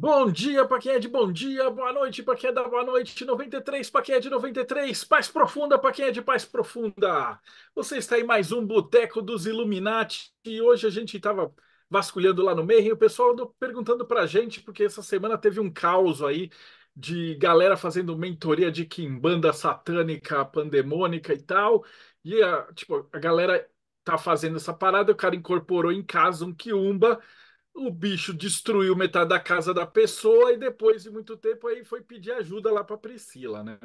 Bom dia para quem é de bom dia, boa noite para quem é da boa noite, 93 para quem é de 93, paz profunda para quem é de paz profunda. Você está em mais um Boteco dos Illuminati e hoje a gente estava vasculhando lá no meio e o pessoal perguntando para a gente, porque essa semana teve um caos aí de galera fazendo mentoria de quimbanda satânica, pandemônica e tal, e a, tipo, a galera tá fazendo essa parada, o cara incorporou em casa um quiumba, o bicho destruiu metade da casa da pessoa e depois de muito tempo aí foi pedir ajuda lá para Priscila, né?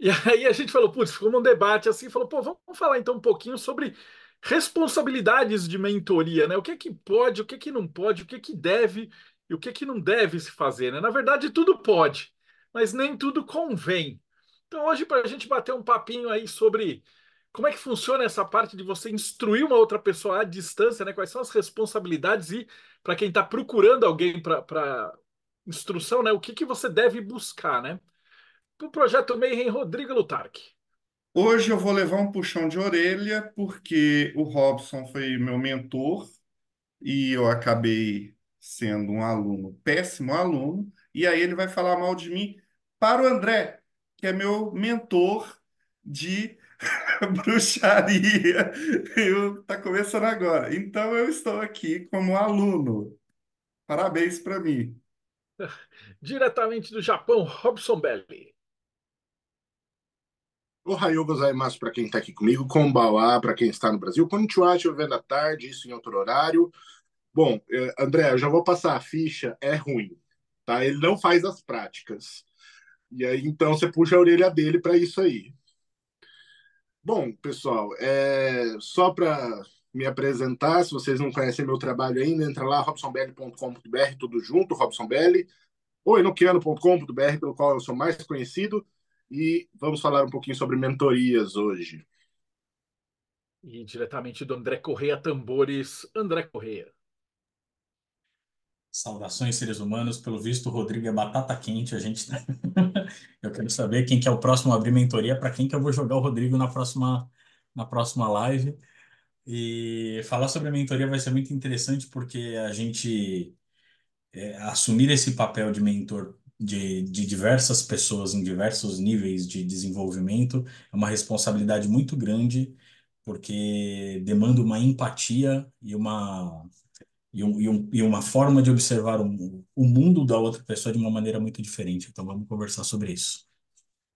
E aí a gente falou, putz, ficou um debate assim, falou, pô, vamos falar então um pouquinho sobre responsabilidades de mentoria, né? O que é que pode, o que é que não pode, o que é que deve e o que é que não deve se fazer, né? Na verdade, tudo pode, mas nem tudo convém. Então hoje para a gente bater um papinho aí sobre como é que funciona essa parte de você instruir uma outra pessoa à distância, né? Quais são as responsabilidades e para quem está procurando alguém para instrução, né? O que, que você deve buscar, né? Para o projeto Mayhem Rodrigo Lutarque. Hoje eu vou levar um puxão de orelha, porque o Robson foi meu mentor e eu acabei sendo um aluno, péssimo aluno, e aí ele vai falar mal de mim para o André, que é meu mentor de bruxaria está começando agora. Então eu estou aqui como aluno. Parabéns para mim. Diretamente do Japão, Robson Belli. Ohayou gozaimasu para quem está aqui comigo, konbawa para quem está no Brasil, konnichiwa, vendo à tarde, isso em outro horário. Bom, é, André, eu já vou passar a ficha, é ruim, tá? Ele não faz as práticas. E aí, então, você puxa a orelha dele para isso aí. Bom, pessoal, é... só para me apresentar, se vocês não conhecem meu trabalho ainda, entra lá, robsonbelli.com.br, tudo junto, Robson ou enoqueano.com.br pelo qual eu sou mais conhecido, e vamos falar um pouquinho sobre mentorias hoje. E diretamente do André Correia Tambores, André Correia. Saudações, seres humanos. Pelo visto, o Rodrigo é batata quente. A gente tá... eu quero saber quem que é o próximo a abrir mentoria, para quem que eu vou jogar o Rodrigo na próxima, na próxima live. E falar sobre a mentoria vai ser muito interessante, porque a gente é, assumir esse papel de mentor de, de diversas pessoas em diversos níveis de desenvolvimento é uma responsabilidade muito grande, porque demanda uma empatia e uma e, um, e, um, e uma forma de observar o mundo, o mundo da outra pessoa de uma maneira muito diferente. Então vamos conversar sobre isso.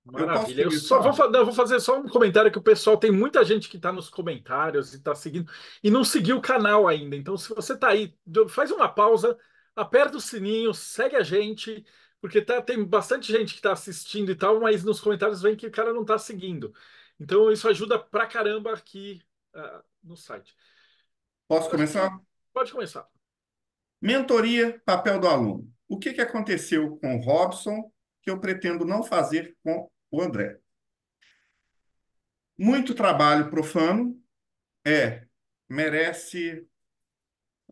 Maravilha. Eu, eu só vou, não, vou, fazer só um comentário que o pessoal tem muita gente que está nos comentários e está seguindo e não seguiu o canal ainda. Então, se você está aí, faz uma pausa, aperta o sininho, segue a gente, porque tá, tem bastante gente que está assistindo e tal, mas nos comentários vem que o cara não está seguindo. Então, isso ajuda pra caramba aqui uh, no site. Posso começar? Pode começar. Mentoria, papel do aluno. O que, que aconteceu com o Robson que eu pretendo não fazer com o André? Muito trabalho profano, é, merece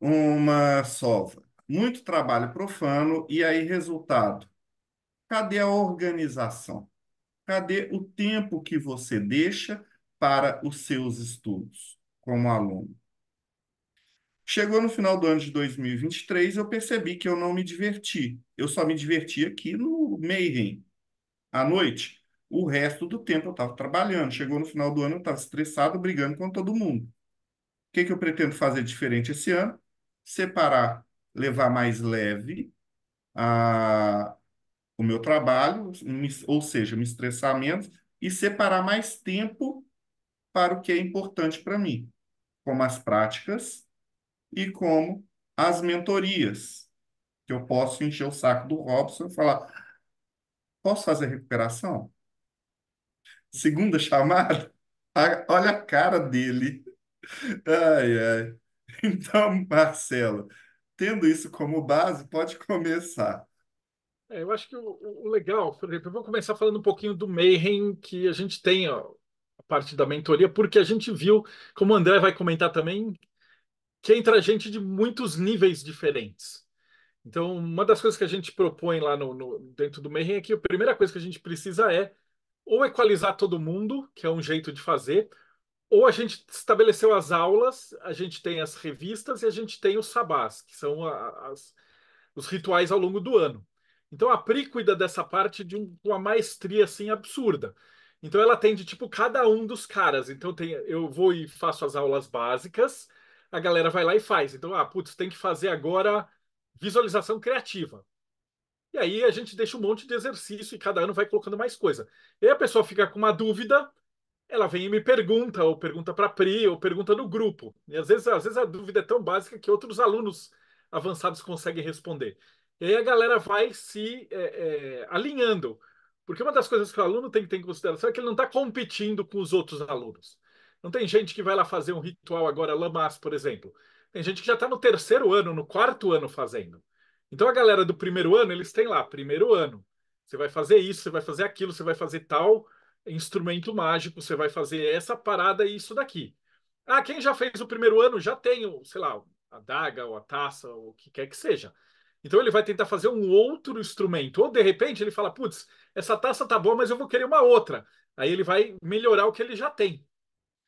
uma sova. Muito trabalho profano e aí resultado. Cadê a organização? Cadê o tempo que você deixa para os seus estudos como aluno? Chegou no final do ano de 2023, eu percebi que eu não me diverti. Eu só me diverti aqui no Mayhem, à noite. O resto do tempo eu estava trabalhando. Chegou no final do ano, eu estava estressado, brigando com todo mundo. O que, que eu pretendo fazer diferente esse ano? Separar, levar mais leve a, o meu trabalho, ou seja, me estressar menos, e separar mais tempo para o que é importante para mim, como as práticas e como as mentorias, que eu posso encher o saco do Robson e falar: posso fazer recuperação? Segunda chamada? olha a cara dele. Ai, ai. Então, Marcelo, tendo isso como base, pode começar. É, eu acho que o, o, legal, por exemplo, eu vou começar falando um pouquinho do Mayhem que a gente tem ó, a parte da mentoria, porque a gente viu, como o André vai comentar também, que entra gente de muitos níveis diferentes. Então, uma das coisas que a gente propõe lá no, no dentro do Mayhem é que a primeira coisa que a gente precisa é ou equalizar todo mundo, que é um jeito de fazer, ou a gente estabeleceu as aulas, a gente tem as revistas e a gente tem os sabás, que são a, as, os rituais ao longo do ano. Então a Pri cuida dessa parte de um, uma maestria assim absurda. Então ela atende tipo cada um dos caras. Então tem, eu vou e faço as aulas básicas, a galera vai lá e faz. Então, ah, putz, tem que fazer agora visualização criativa. E aí a gente deixa um monte de exercício e cada ano vai colocando mais coisa. E aí a pessoa fica com uma dúvida, ela vem e me pergunta, ou pergunta para a Pri, ou pergunta no grupo. E às vezes, às vezes a dúvida é tão básica que outros alunos avançados conseguem responder. E aí a galera vai se é, é, alinhando. Porque uma das coisas que o aluno tem que ter em consideração é que ele não está competindo com os outros alunos. Não tem gente que vai lá fazer um ritual agora, Lamas, por exemplo. Tem gente que já está no terceiro ano, no quarto ano fazendo. Então a galera do primeiro ano, eles têm lá, primeiro ano. Você vai fazer isso, você vai fazer aquilo, você vai fazer tal instrumento mágico, você vai fazer essa parada e isso daqui. Ah, quem já fez o primeiro ano já tem, o, sei lá, a daga ou a taça ou o que quer que seja. Então ele vai tentar fazer um outro instrumento. Ou de repente ele fala, putz, essa taça tá boa, mas eu vou querer uma outra. Aí ele vai melhorar o que ele já tem.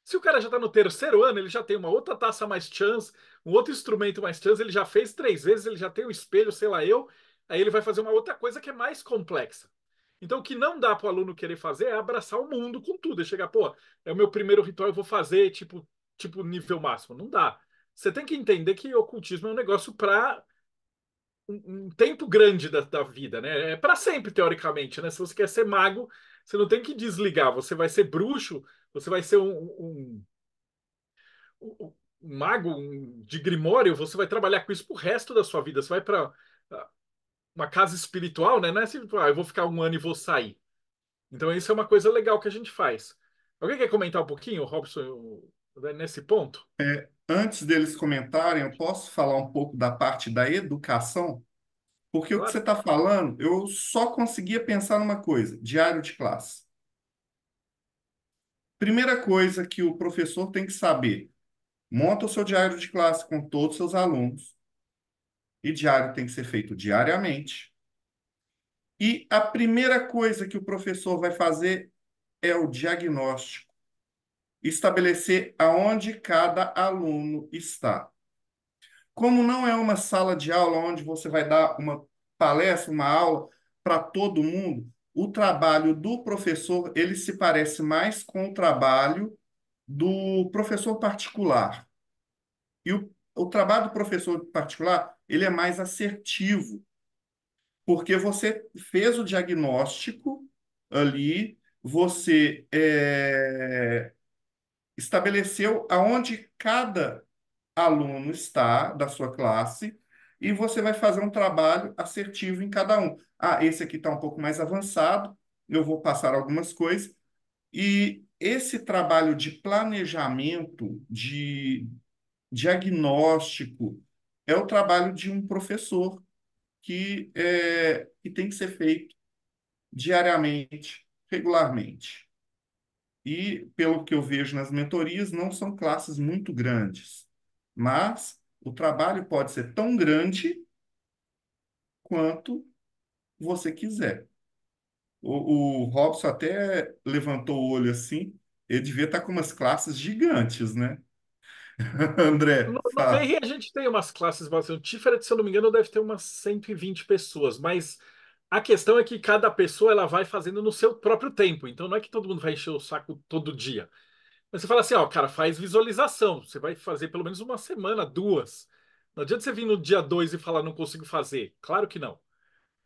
Se o cara já está no terceiro ano, ele já tem uma outra taça mais chance, um outro instrumento mais chance, ele já fez três vezes, ele já tem o um espelho, sei lá eu, aí ele vai fazer uma outra coisa que é mais complexa. Então, o que não dá para o aluno querer fazer é abraçar o mundo com tudo. e é chegar, pô, é o meu primeiro ritual, eu vou fazer, tipo, tipo nível máximo. Não dá. Você tem que entender que ocultismo é um negócio para um, um, tempo grande da, da vida, né? É para sempre, teoricamente, né? Se você quer ser mago, você não tem que desligar. Você vai ser bruxo você vai ser um, um, um, um mago de Grimório, você vai trabalhar com isso pro resto da sua vida. Você vai para ah, uma casa espiritual, né? Não é assim, tipo, ah, eu vou ficar um ano e vou sair. Então, isso é uma coisa legal que a gente faz. Alguém quer comentar um pouquinho, Robson, né, nesse ponto? É, antes deles comentarem, eu posso falar um pouco da parte da educação? Porque claro. o que você está falando, eu só conseguia pensar numa coisa: diário de classe. Primeira coisa que o professor tem que saber: monta o seu diário de classe com todos os seus alunos. E diário tem que ser feito diariamente. E a primeira coisa que o professor vai fazer é o diagnóstico. Estabelecer aonde cada aluno está. Como não é uma sala de aula onde você vai dar uma palestra, uma aula para todo mundo, o trabalho do professor ele se parece mais com o trabalho do professor particular. E o, o trabalho do professor particular ele é mais assertivo, porque você fez o diagnóstico ali, você é, estabeleceu aonde cada aluno está da sua classe, e você vai fazer um trabalho assertivo em cada um. Ah, esse aqui está um pouco mais avançado, eu vou passar algumas coisas. E esse trabalho de planejamento, de diagnóstico, é o trabalho de um professor que, é, que tem que ser feito diariamente, regularmente. E, pelo que eu vejo nas mentorias, não são classes muito grandes, mas o trabalho pode ser tão grande quanto você quiser. O, o Robson até levantou o olho assim, ele devia estar tá com umas classes gigantes, né? André. No, no BR a gente tem umas classes bastante diferentes, se eu não me engano, deve ter umas 120 pessoas, mas a questão é que cada pessoa ela vai fazendo no seu próprio tempo, então não é que todo mundo vai encher o saco todo dia. Mas você fala assim, ó, cara, faz visualização. Você vai fazer pelo menos uma semana, duas. Não adianta você vir no dia dois e falar, não consigo fazer. Claro que não.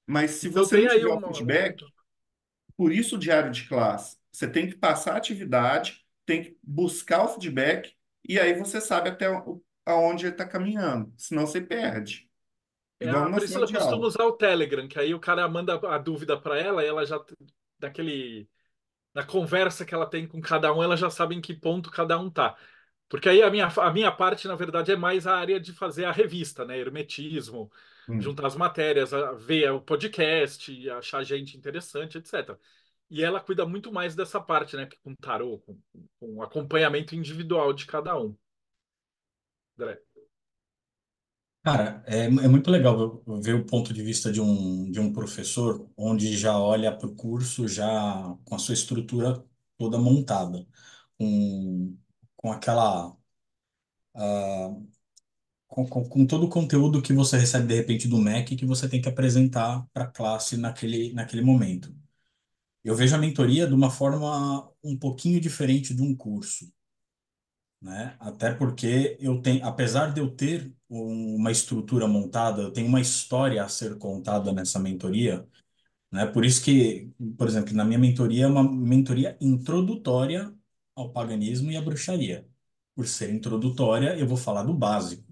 Mas se então, você não tiver o feedback, por isso o diário de classe. Você tem que passar a atividade, tem que buscar o feedback, e aí você sabe até aonde ele está caminhando. Senão você perde. É, a Priscila costuma usar o Telegram, que aí o cara manda a dúvida para ela e ela já daquele na conversa que ela tem com cada um, ela já sabe em que ponto cada um tá. Porque aí a minha, a minha parte, na verdade, é mais a área de fazer a revista, né? Hermetismo, hum. juntar as matérias, a, ver o podcast, achar gente interessante, etc. E ela cuida muito mais dessa parte, né? Com tarô, com, com acompanhamento individual de cada um. André. Cara, é, é muito legal ver ver o ponto de vista de um, de um professor, onde já olha para o curso já com a sua estrutura toda montada, com, com aquela, ah, com, com, com todo o conteúdo que você recebe de repente do MEC que você tem que apresentar para a classe naquele, naquele momento. Eu vejo a mentoria de uma forma um pouquinho diferente de um curso, né? Até porque eu tenho, apesar de eu ter uma estrutura montada, tem uma história a ser contada nessa mentoria. Né? Por isso que, por exemplo, na minha mentoria é uma mentoria introdutória ao paganismo e à bruxaria. Por ser introdutória, eu vou falar do básico.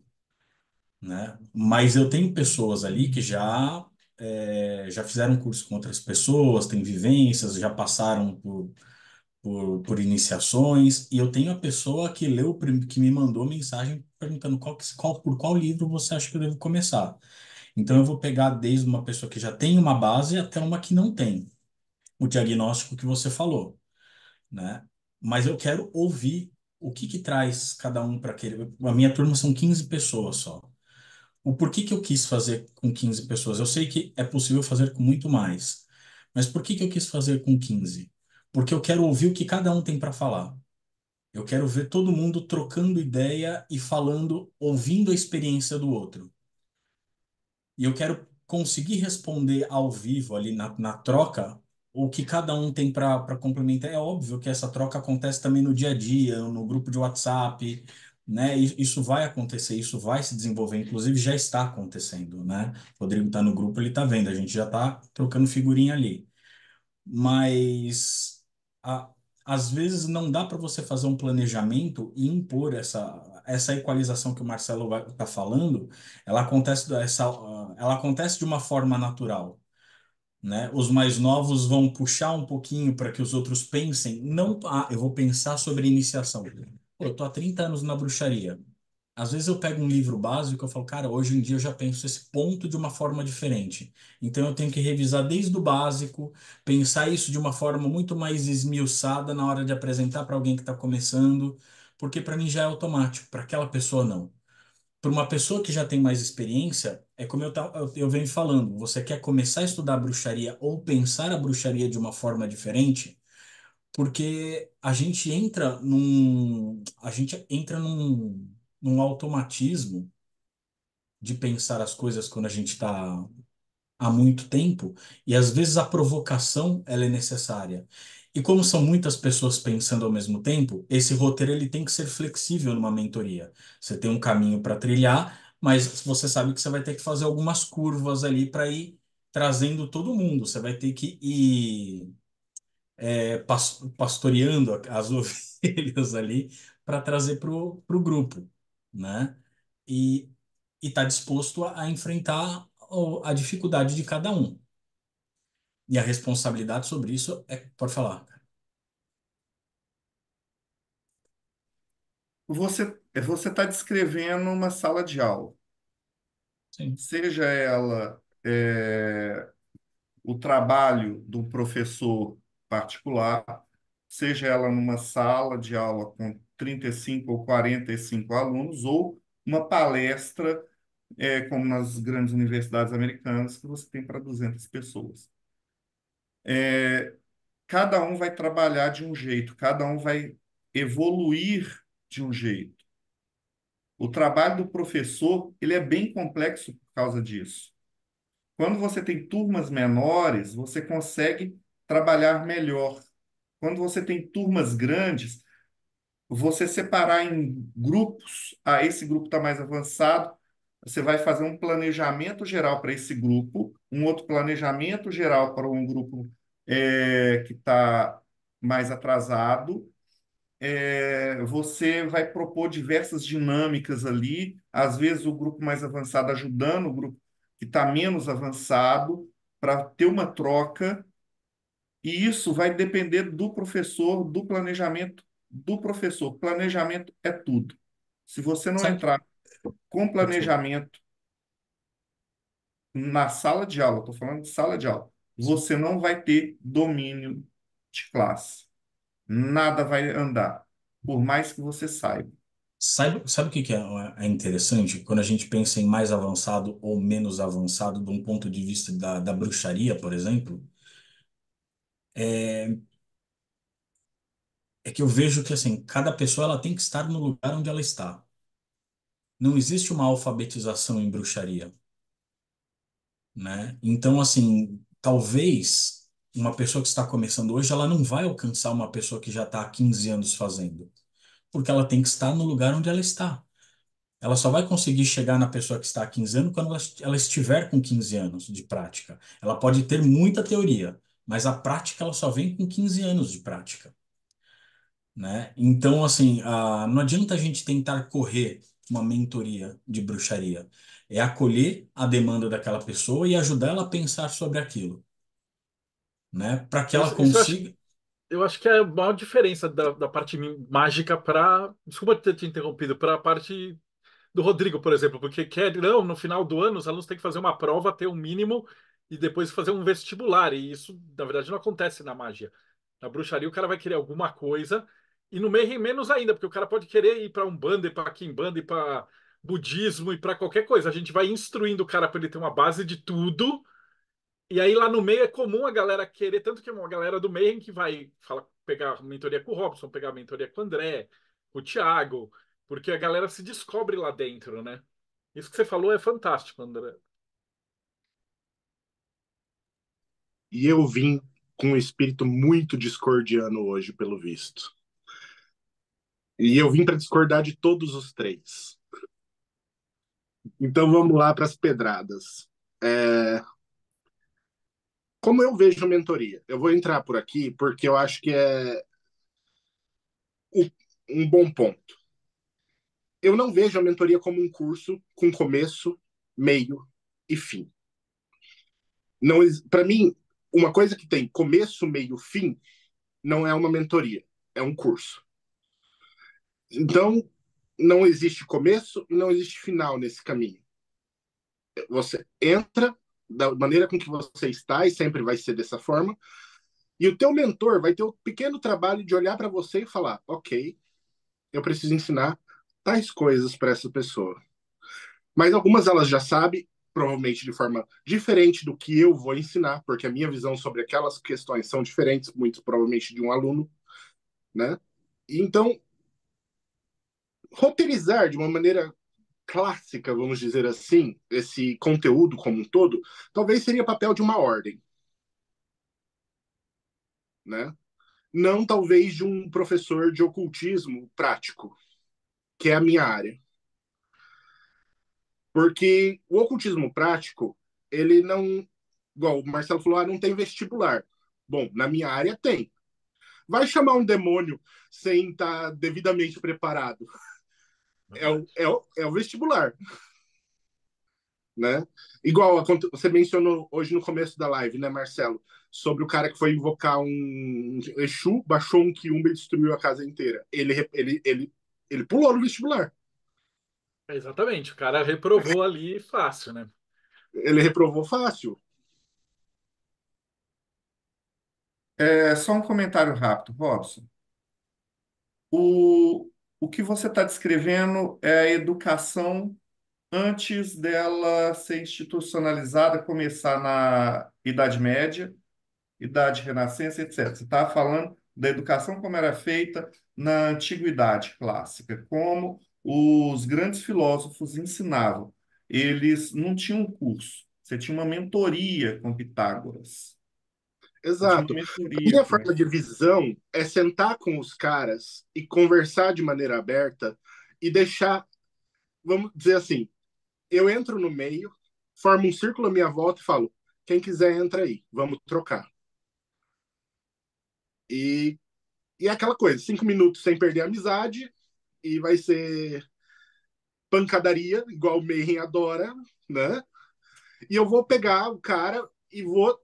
Né? Mas eu tenho pessoas ali que já é, já fizeram curso com outras pessoas, têm vivências, já passaram por por, por iniciações, e eu tenho a pessoa que leu, que me mandou mensagem perguntando qual, qual, por qual livro você acha que eu devo começar. Então, eu vou pegar desde uma pessoa que já tem uma base até uma que não tem, o diagnóstico que você falou, né? Mas eu quero ouvir o que que traz cada um para aquele... A minha turma são 15 pessoas só. O porquê que eu quis fazer com 15 pessoas? Eu sei que é possível fazer com muito mais, mas por que que eu quis fazer com 15? porque eu quero ouvir o que cada um tem para falar. Eu quero ver todo mundo trocando ideia e falando, ouvindo a experiência do outro. E eu quero conseguir responder ao vivo ali na, na troca o que cada um tem para complementar. É óbvio que essa troca acontece também no dia a dia, no grupo de WhatsApp, né? Isso vai acontecer, isso vai se desenvolver, inclusive já está acontecendo, né? O Rodrigo está no grupo, ele está vendo, a gente já está trocando figurinha ali. Mas às vezes não dá para você fazer um planejamento e impor essa, essa equalização que o Marcelo está falando, ela acontece, essa, ah, ela acontece de uma forma natural. Né? Os mais novos vão puxar um pouquinho para que os outros pensem, não, ah, eu vou pensar sobre iniciação. Pô, eu tô há 30 anos na bruxaria. Às vezes eu pego um livro básico e falo, cara, hoje em dia eu já penso esse ponto de uma forma diferente. Então eu tenho que revisar desde o básico, pensar isso de uma forma muito mais esmiuçada na hora de apresentar para alguém que está começando, porque para mim já é automático, para aquela pessoa não. Para uma pessoa que já tem mais experiência, é como eu, eu, venho falando, você quer começar a estudar a bruxaria ou pensar a bruxaria de uma forma diferente, porque a gente entra num. A gente entra num num automatismo de pensar as coisas quando a gente está há muito tempo e às vezes a provocação ela é necessária. E como são muitas pessoas pensando ao mesmo tempo, esse roteiro ele tem que ser flexível numa mentoria. Você tem um caminho para trilhar, mas você sabe que você vai ter que fazer algumas curvas ali para ir trazendo todo mundo. Você vai ter que ir é, pastoreando as ovelhas ali para trazer para o grupo né? E está disposto a, a enfrentar a, a dificuldade de cada um. E a responsabilidade sobre isso é. Pode falar. Você você está descrevendo uma sala de aula. Sim. Seja ela é, o trabalho de um professor particular, seja ela numa sala de aula com 35 ou 45 alunos, ou uma palestra, é, como nas grandes universidades americanas, que você tem para 200 pessoas. É, cada um vai trabalhar de um jeito, cada um vai evoluir de um jeito. O trabalho do professor ele é bem complexo por causa disso. Quando você tem turmas menores, você consegue trabalhar melhor. Quando você tem turmas grandes, você separar em grupos, ah, esse grupo está mais avançado, você vai fazer um planejamento geral para esse grupo, um outro planejamento geral para um grupo é, que está mais atrasado. É, você vai propor diversas dinâmicas ali, às vezes o grupo mais avançado ajudando o grupo que está menos avançado, para ter uma troca. E isso vai depender do professor, do planejamento do professor. Planejamento é tudo. Se você não entrar com planejamento na sala de aula, estou falando de sala de aula, você não vai ter domínio de classe. Nada vai andar, por mais que você saiba. Sabe, sabe o que, que é, é, interessante? Quando a gente pensa em mais avançado ou menos avançado, de um ponto de vista da, da bruxaria, por exemplo, é, é que eu vejo que assim, cada pessoa ela tem que estar no lugar onde ela está. Não existe uma alfabetização em bruxaria, né? Então assim, talvez uma pessoa que está começando hoje, ela não vai alcançar uma pessoa que já está há 15 anos fazendo, porque ela tem que estar no lugar onde ela está. Ela só vai conseguir chegar na pessoa que está há 15 anos quando ela estiver com 15 anos de prática. Ela pode ter muita teoria, mas a prática ela só vem com 15 anos de prática né? Então, assim, a, não adianta a gente tentar correr uma mentoria de bruxaria. É acolher a demanda daquela pessoa e ajudar ela a pensar sobre aquilo, né? Para que ela isso, consiga. Isso eu, acho, eu acho que é a maior diferença da, da parte mágica para. Desculpa ter te interrompido, para a parte do Rodrigo, por exemplo, porque quer, não, no final do ano os alunos têm que fazer uma prova, ter um mínimo e depois fazer um vestibular. E isso, na verdade, não acontece na magia. Na bruxaria, o cara vai querer alguma coisa e no Mayhem menos ainda, porque o cara pode querer ir para um e para Kimbanda e para budismo e para qualquer coisa. A gente vai instruindo o cara para ele ter uma base de tudo. E aí lá no meio é comum a galera querer, tanto que é uma galera do Mayhem que vai fala, pegar mentoria com o Robson, pegar mentoria com o André, com o Thiago, porque a galera se descobre lá dentro, né? Isso que você falou é fantástico, André. E eu vim com um espírito muito discordiano hoje, pelo visto. E eu vim para discordar de todos os três. Então vamos lá para as pedradas. É... Como eu vejo mentoria? Eu vou entrar por aqui porque eu acho que é um bom ponto. Eu não vejo a mentoria como um curso com começo, meio e fim. Não, para mim, uma coisa que tem começo, meio, fim não é uma mentoria, é um curso. Então, não existe começo e não existe final nesse caminho. Você entra da maneira com que você está e sempre vai ser dessa forma. E o teu mentor vai ter o pequeno trabalho de olhar para você e falar: "OK, eu preciso ensinar tais coisas para essa pessoa". Mas algumas elas já sabe, provavelmente de forma diferente do que eu vou ensinar, porque a minha visão sobre aquelas questões são diferentes muito provavelmente de um aluno, né? Então, roteirizar de uma maneira clássica, vamos dizer assim, esse conteúdo como um todo, talvez seria papel de uma ordem. Né? Não talvez de um professor de ocultismo prático, que é a minha área. Porque o ocultismo prático, ele não, igual o Marcelo falou, ah, não tem vestibular. Bom, na minha área tem. Vai chamar um demônio sem estar tá devidamente preparado é o, é o, é o vestibular. Né? Igual você mencionou hoje no começo da live, né, Marcelo, sobre o cara que foi invocar um Exu, baixou um quiumba e destruiu a casa inteira. Ele, ele, ele, ele pulou no vestibular. Exatamente, o cara reprovou ali fácil, né? Ele reprovou fácil. É, só um comentário rápido, Robson. O, o que você está descrevendo é a educação antes dela ser institucionalizada, começar na Idade Média, Idade Renascença, etc. Você está falando da educação como era feita na Antiguidade Clássica, como os grandes filósofos ensinavam. Eles não tinham curso, você tinha uma mentoria com Pitágoras. Exato. e a minha forma né? de visão é sentar com os caras e conversar de maneira aberta e deixar, vamos dizer assim, eu entro no meio, formo um círculo à minha volta e falo: quem quiser entra aí, vamos trocar. E, e é aquela coisa, cinco minutos sem perder a amizade e vai ser pancadaria, igual o Mayhem adora, né? E eu vou pegar o cara e vou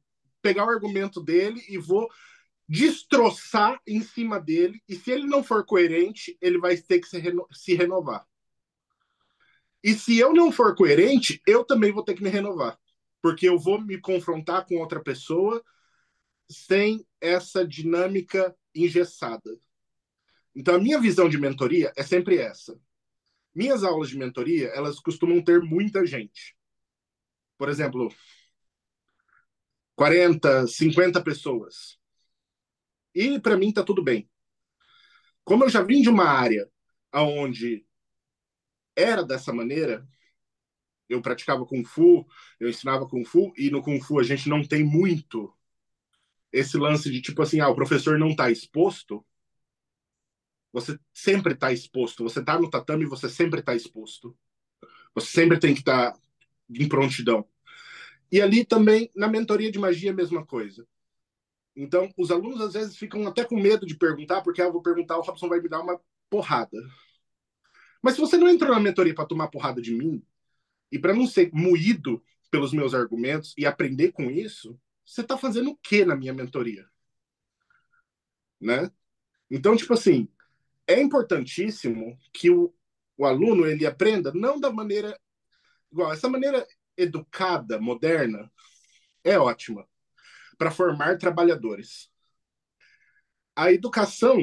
pegar o argumento dele e vou destroçar em cima dele. E se ele não for coerente, ele vai ter que se, reno se renovar. E se eu não for coerente, eu também vou ter que me renovar. Porque eu vou me confrontar com outra pessoa sem essa dinâmica engessada. Então, a minha visão de mentoria é sempre essa. Minhas aulas de mentoria, elas costumam ter muita gente. Por exemplo, 40, 50 pessoas. E para mim está tudo bem. Como eu já vim de uma área aonde era dessa maneira, eu praticava kung fu, eu ensinava kung fu e no kung fu a gente não tem muito esse lance de tipo assim, ah, o professor não está exposto. Você sempre está exposto. Você está no tatame, você sempre está exposto. Você sempre tem que estar tá em prontidão. E ali também, na mentoria de magia, a mesma coisa. Então, os alunos às vezes ficam até com medo de perguntar, porque ah, eu vou perguntar, o Robson vai me dar uma porrada. Mas se você não entrou na mentoria para tomar porrada de mim, e para não ser moído pelos meus argumentos e aprender com isso, você está fazendo o que na minha mentoria? Né? Então, tipo assim, é importantíssimo que o, o aluno ele aprenda não da maneira igual essa maneira educada, moderna, é ótima para formar trabalhadores. A educação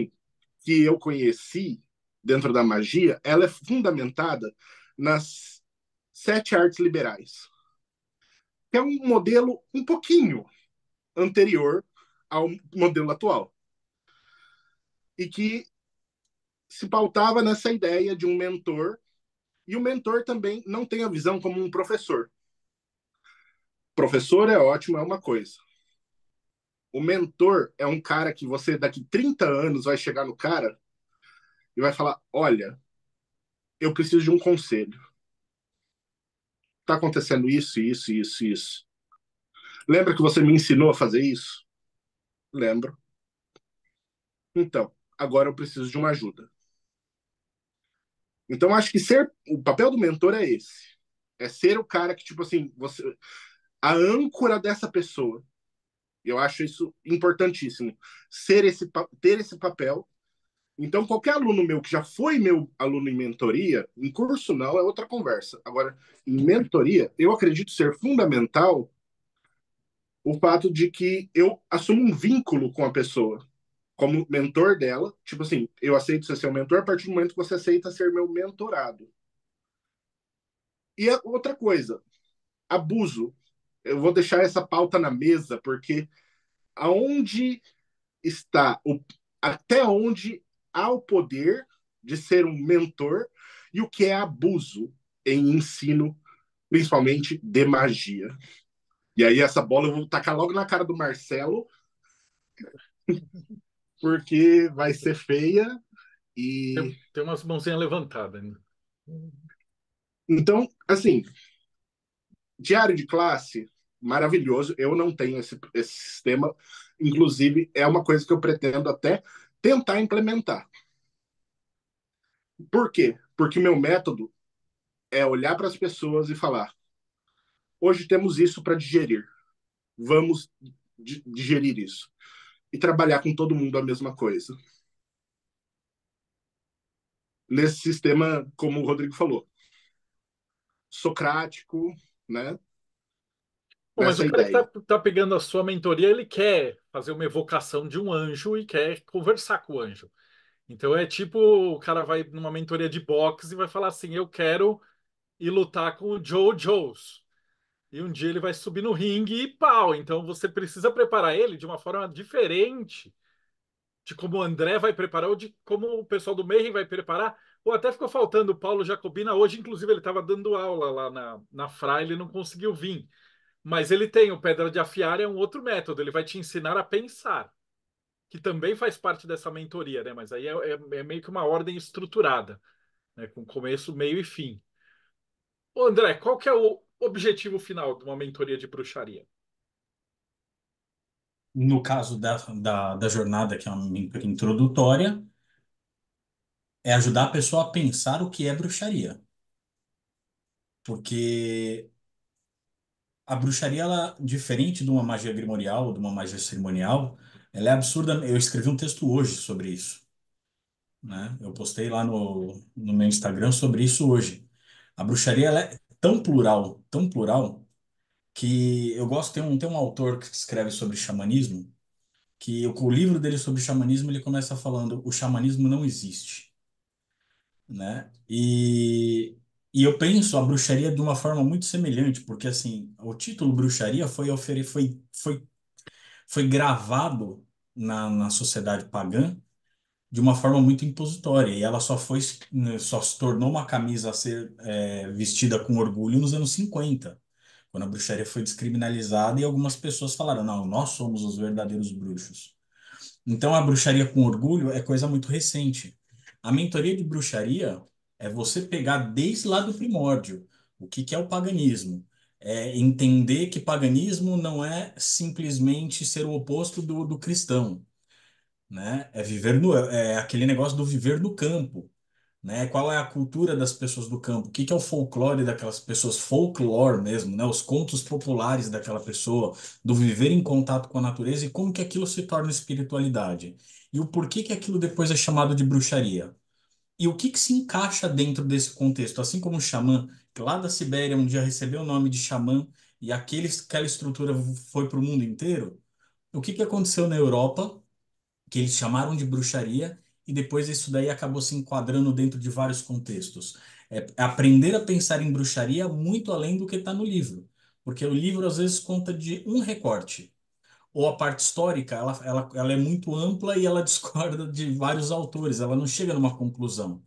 que eu conheci dentro da magia, ela é fundamentada nas sete artes liberais, que é um modelo um pouquinho anterior ao modelo atual e que se pautava nessa ideia de um mentor e o mentor também não tem a visão como um professor, professor é ótimo, é uma coisa. O mentor é um cara que você, daqui 30 anos, vai chegar no cara e vai falar: Olha, eu preciso de um conselho. Tá acontecendo isso, isso, isso, isso. Lembra que você me ensinou a fazer isso? Lembro. Então, agora eu preciso de uma ajuda. Então, acho que ser o papel do mentor é esse. É ser o cara que, tipo assim, você a âncora dessa pessoa. Eu acho isso importantíssimo. Ser esse, ter esse papel. Então, qualquer aluno meu que já foi meu aluno em mentoria, em curso não, é outra conversa. Agora, em mentoria, eu acredito ser fundamental o fato de que eu assumo um vínculo com a pessoa, como mentor dela. Tipo assim, eu aceito ser seu mentor a partir do momento que você aceita ser meu mentorado. E outra coisa, abuso eu vou deixar essa pauta na mesa, porque aonde está o, até onde há o poder de ser um mentor e o que é abuso em ensino, principalmente de magia. E aí essa bola eu vou tacar logo na cara do Marcelo, porque vai ser feia e tem, tem umas mãozinhas levantadas. Né? Então, assim, Diário de classe, maravilhoso. Eu não tenho esse, esse sistema. Inclusive, é uma coisa que eu pretendo até tentar implementar. Por quê? Porque meu método é olhar para as pessoas e falar: hoje temos isso para digerir, vamos digerir isso. E trabalhar com todo mundo a mesma coisa. Nesse sistema, como o Rodrigo falou, socrático, né? mas o cara que tá, tá pegando a sua mentoria, ele quer fazer uma evocação de um anjo e quer conversar com o anjo. Então é tipo, o cara vai numa mentoria de boxe e vai falar assim, eu quero ir lutar com o Joe Jones. E um dia ele vai subir no ringue e pau. Então você precisa preparar ele de uma forma diferente de como o André vai preparar ou de como o pessoal do Mayhem vai preparar Pô, até ficou faltando o Paulo Jacobina hoje, inclusive ele estava dando aula lá na, na FRA, ele não conseguiu vir. Mas ele tem o Pedra de Afiar, é um outro método, ele vai te ensinar a pensar, que também faz parte dessa mentoria, né? Mas aí é, é, é meio que uma ordem estruturada, né? com começo, meio e fim. Ô André, qual que é o objetivo final de uma mentoria de bruxaria? No caso da, da, da jornada, que é uma mentoria introdutória, é ajudar a pessoa a pensar o que é bruxaria. Porque a bruxaria, ela, diferente de uma magia grimorial, de uma magia cerimonial, ela é absurda. Eu escrevi um texto hoje sobre isso. Né? Eu postei lá no, no meu Instagram sobre isso hoje. A bruxaria ela é tão plural, tão plural, que eu gosto. Tem um, tem um autor que escreve sobre xamanismo, que o livro dele sobre xamanismo ele começa falando: o xamanismo não existe né? E, e eu penso a bruxaria de uma forma muito semelhante, porque assim, o título bruxaria foi ofere foi, foi, foi gravado na, na sociedade pagã de uma forma muito impositória, e ela só foi né, só se tornou uma camisa a ser é, vestida com orgulho nos anos 50, quando a bruxaria foi descriminalizada e algumas pessoas falaram: "Não, nós somos os verdadeiros bruxos". Então a bruxaria com orgulho é coisa muito recente. A mentoria de bruxaria é você pegar desde lá do primórdio o que, que é o paganismo. É entender que paganismo não é simplesmente ser o oposto do, do cristão. Né? É viver no, é, é aquele negócio do viver no campo. Né? Qual é a cultura das pessoas do campo? O que, que é o folclore daquelas pessoas? Folclore mesmo, né? Os contos populares daquela pessoa, do viver em contato com a natureza e como que aquilo se torna espiritualidade e o porquê que aquilo depois é chamado de bruxaria. E o que, que se encaixa dentro desse contexto? Assim como o xamã, que lá da Sibéria um dia recebeu o nome de xamã e aquele, aquela estrutura foi para o mundo inteiro, o que, que aconteceu na Europa, que eles chamaram de bruxaria, e depois isso daí acabou se enquadrando dentro de vários contextos. É, é aprender a pensar em bruxaria muito além do que está no livro, porque o livro às vezes conta de um recorte ou a parte histórica, ela, ela, ela é muito ampla e ela discorda de vários autores, ela não chega numa conclusão.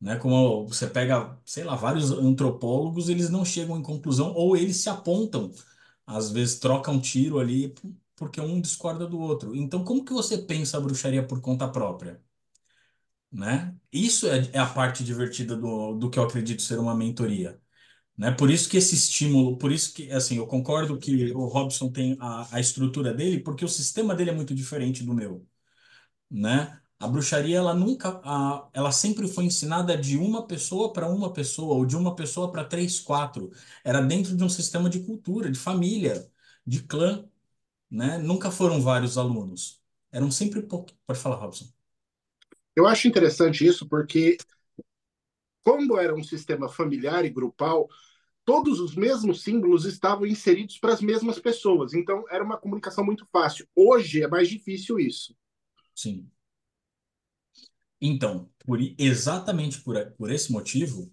Né? Como você pega, sei lá, vários antropólogos, eles não chegam em conclusão ou eles se apontam, às vezes trocam tiro ali porque um discorda do outro. Então, como que você pensa a bruxaria por conta própria? Né? Isso é, é a parte divertida do, do que eu acredito ser uma mentoria. Né? Por isso que esse estímulo, por isso que, assim, eu concordo que o Robson tem a, a estrutura dele, porque o sistema dele é muito diferente do meu, né? A bruxaria, ela nunca, a, ela sempre foi ensinada de uma pessoa para uma pessoa, ou de uma pessoa para três, quatro. Era dentro de um sistema de cultura, de família, de clã, né? Nunca foram vários alunos. Eram sempre poucos. Pode falar, Robson. Eu acho interessante isso porque como era um sistema familiar e grupal, todos os mesmos símbolos estavam inseridos para as mesmas pessoas. Então, era uma comunicação muito fácil. Hoje é mais difícil isso. Sim. Então, por, exatamente por, por esse motivo,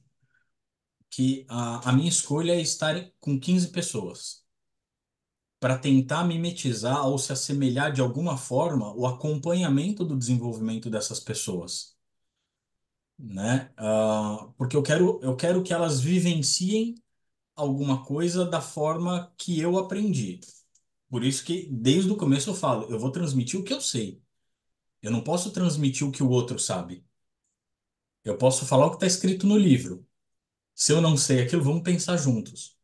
que a, a minha escolha é estar com 15 pessoas para tentar mimetizar ou se assemelhar de alguma forma o acompanhamento do desenvolvimento dessas pessoas né? Uh, porque eu quero, eu quero que elas vivenciem alguma coisa da forma que eu aprendi. Por isso que desde o começo eu falo, eu vou transmitir o que eu sei. Eu não posso transmitir o que o outro sabe. Eu posso falar o que está escrito no livro. Se eu não sei aquilo, vamos pensar juntos.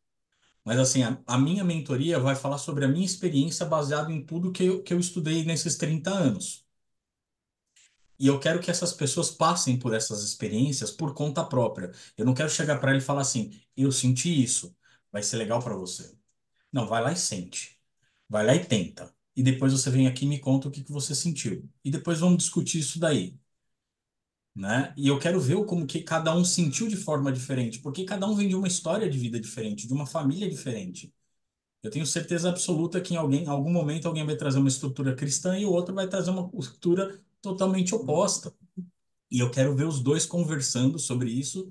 Mas assim, a, a minha mentoria vai falar sobre a minha experiência baseada em tudo que eu, que eu estudei nesses 30 anos. E eu quero que essas pessoas passem por essas experiências por conta própria. Eu não quero chegar para ele e falar assim: eu senti isso, vai ser legal para você. Não, vai lá e sente. Vai lá e tenta. E depois você vem aqui e me conta o que, que você sentiu. E depois vamos discutir isso daí. Né? E eu quero ver como que cada um sentiu de forma diferente, porque cada um vem de uma história de vida diferente, de uma família diferente. Eu tenho certeza absoluta que em, alguém, algum momento alguém vai trazer uma estrutura cristã e o outro vai trazer uma cultura totalmente oposta. E eu quero ver os dois conversando sobre isso.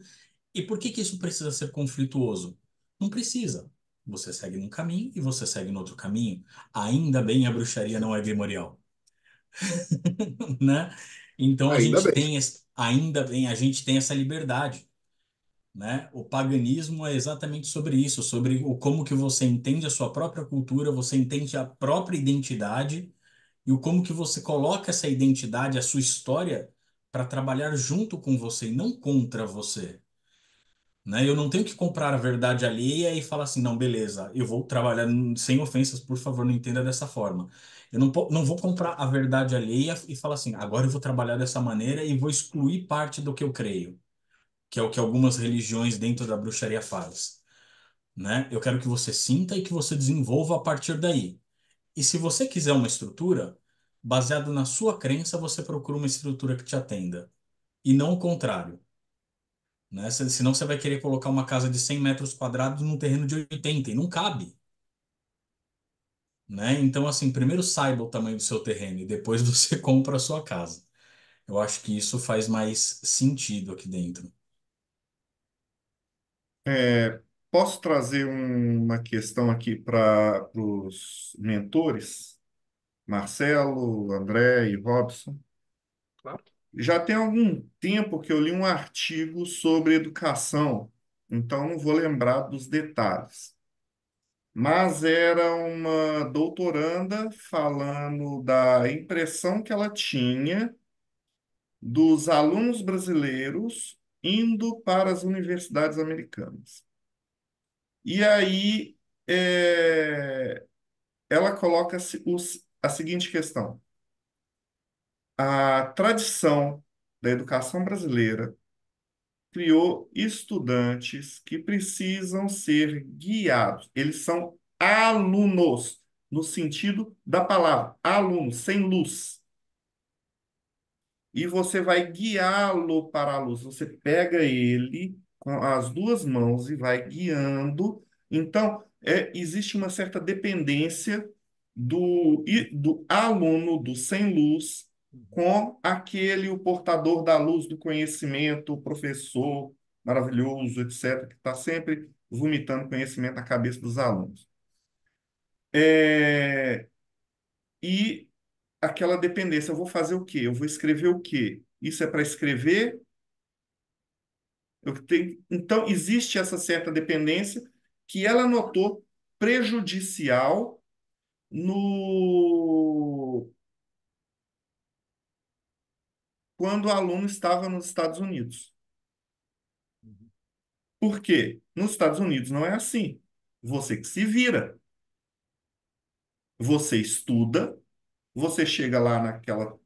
E por que, que isso precisa ser conflituoso? Não precisa. Você segue num caminho e você segue no outro caminho. Ainda bem a bruxaria não é memorial. né? Então ainda a gente bem. tem ainda bem a gente tem essa liberdade, né? O paganismo é exatamente sobre isso, sobre o como que você entende a sua própria cultura, você entende a própria identidade e o como que você coloca essa identidade, a sua história, para trabalhar junto com você e não contra você. Né? Eu não tenho que comprar a verdade alheia e falar assim, não, beleza, eu vou trabalhar sem ofensas, por favor, não entenda dessa forma. Eu não, não vou comprar a verdade alheia e falar assim, agora eu vou trabalhar dessa maneira e vou excluir parte do que eu creio, que é o que algumas religiões dentro da bruxaria fazem, Né? Eu quero que você sinta e que você desenvolva a partir daí. E se você quiser uma estrutura, baseado na sua crença, você procura uma estrutura que te atenda. E não o contrário. Né? Senão você vai querer colocar uma casa de 100 metros quadrados num terreno de 80 e não cabe. Né? Então, assim, primeiro saiba o tamanho do seu terreno e depois você compra a sua casa. Eu acho que isso faz mais sentido aqui dentro. É, Posso trazer um- uma questão aqui para os mentores, Marcelo, André e Robson? Claro. Já tem algum tempo que eu li um artigo sobre educação, então não vou lembrar dos detalhes. Mas era uma doutoranda falando da impressão que ela tinha dos alunos brasileiros indo para as universidades americanas. E aí é, ela coloca a seguinte questão: a tradição da educação brasileira criou estudantes que precisam ser guiados. Eles são alunos, no sentido da palavra, aluno, sem luz. E você vai guiá-lo para a luz. Você pega ele com as duas mãos e vai guiando. Então, é, existe uma certa dependência do, do aluno do sem luz com aquele, o portador da luz do conhecimento, o professor maravilhoso, etc., que está sempre vomitando conhecimento na cabeça dos alunos. É... E aquela dependência, eu vou fazer o quê? Eu vou escrever o quê? Isso é para escrever tenho... Então, existe essa certa dependência que ela notou prejudicial no quando o aluno estava nos Estados Unidos. Uhum. Por quê? Nos Estados Unidos não é assim. Você que se vira. Você estuda, você chega lá naquela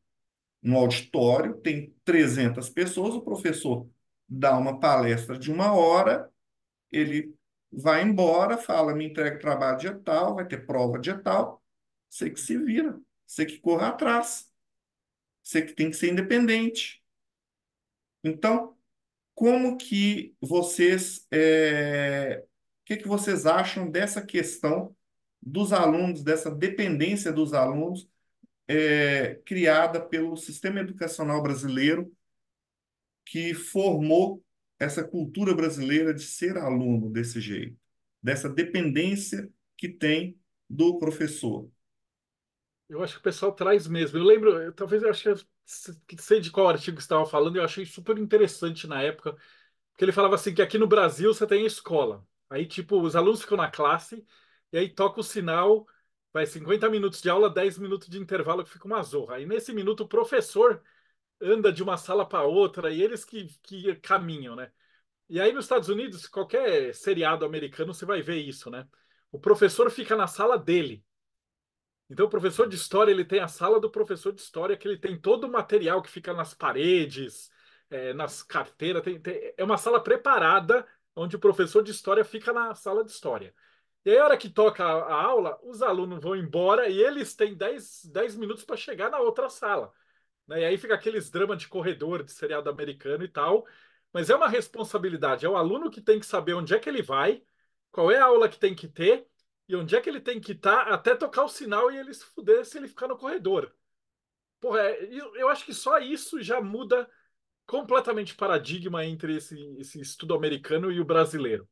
no auditório, tem 300 pessoas, o professor dá uma palestra de uma hora, ele vai embora, fala, me entrega trabalho de tal, vai ter prova de tal, você que se vira, você que corra atrás, você que tem que ser independente. Então, como que vocês, é... o que que vocês acham dessa questão dos alunos, dessa dependência dos alunos é... criada pelo sistema educacional brasileiro que formou essa cultura brasileira de ser aluno desse jeito, dessa dependência que tem do professor. Eu acho que o pessoal traz mesmo. Eu lembro, eu, talvez eu achei, sei de qual artigo que estava falando, eu achei super interessante na época, porque ele falava assim que aqui no Brasil você tem escola. Aí tipo, os alunos ficam na classe e aí toca o sinal, vai 50 minutos de aula, 10 minutos de intervalo que fica uma zorra. Aí nesse minuto o professor anda de uma sala para outra e eles que, que caminham, né? E aí nos Estados Unidos, qualquer seriado americano, você vai ver isso, né? O professor fica na sala dele. Então, o professor de história ele tem a sala do professor de história, que ele tem todo o material que fica nas paredes, é, nas carteiras. Tem, tem, é uma sala preparada onde o professor de história fica na sala de história. E aí, a hora que toca a, a aula, os alunos vão embora e eles têm 10, 10 minutos para chegar na outra sala. Né? E aí fica aqueles dramas de corredor, de seriado americano e tal. Mas é uma responsabilidade, é o aluno que tem que saber onde é que ele vai, qual é a aula que tem que ter e onde é que ele tem que estar tá, até tocar o sinal e ele se fuder se ele ficar no corredor. Porra, é, eu, eu acho que só isso já muda completamente paradigma entre esse, esse estudo americano e o brasileiro.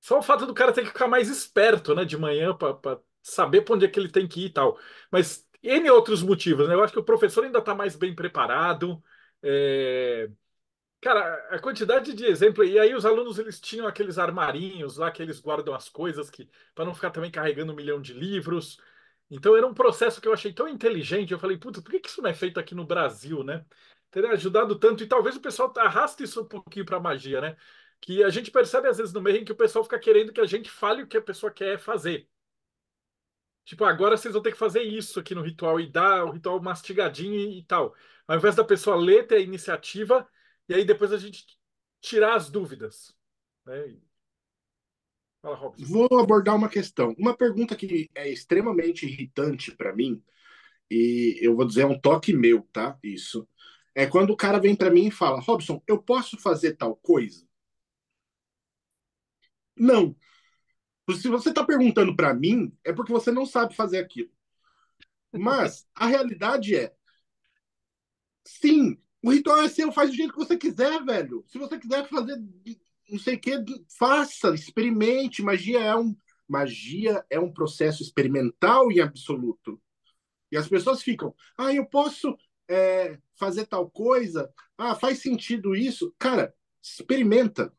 Só o fato do cara ter que ficar mais esperto, né, de manhã para saber para onde é que ele tem que ir e tal. Mas N outros motivos, né? Eu acho que o professor ainda está mais bem preparado. É... Cara, a quantidade de exemplo. E aí os alunos eles tinham aqueles armarinhos lá que eles guardam as coisas que para não ficar também carregando um milhão de livros. Então era um processo que eu achei tão inteligente. Eu falei, puta, por que, isso não é feito aqui no Brasil, né? Teria ajudado tanto. E talvez o pessoal arraste isso um pouquinho para a magia, né? Que a gente percebe às vezes no meio em que o pessoal fica querendo que a gente fale o que a pessoa quer fazer. Tipo, agora vocês vão ter que fazer isso aqui no ritual e dar o ritual mastigadinho e, e tal. Ao invés da pessoa ler, ter a iniciativa e aí depois a gente tirar as dúvidas. Né? Fala, Robson. Vou abordar uma questão. Uma pergunta que é extremamente irritante para mim, e eu vou dizer é um toque meu, tá? Isso. É quando o cara vem para mim e fala: Robson, eu posso fazer tal coisa? Não. Se você está perguntando para mim, é porque você não sabe fazer aquilo. Mas a realidade é: sim, o ritual é seu, faz do jeito que você quiser, velho. Se você quiser fazer não sei o que, faça, experimente. Magia é um, magia é um processo experimental em absoluto. E as pessoas ficam, ah, eu posso é, fazer tal coisa, ah, faz sentido isso. Cara, experimenta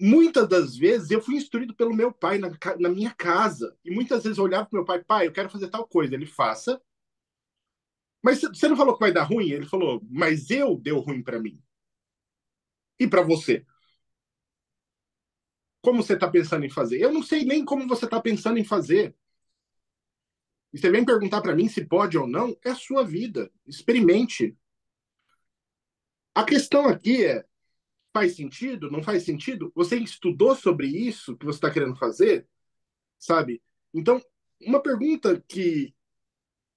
muitas das vezes eu fui instruído pelo meu pai na, na minha casa. E muitas vezes eu olhava para meu pai, pai, eu quero fazer tal coisa. Ele faça. Mas você não falou que vai dar ruim? Ele falou, mas eu deu ruim para mim. E para você? Como você está pensando em fazer? Eu não sei nem como você está pensando em fazer. E você vem perguntar para mim se pode ou não, é a sua vida. Experimente. A questão aqui é: Faz sentido? Não faz sentido? Você estudou sobre isso que você está querendo fazer? Sabe? Então, uma pergunta que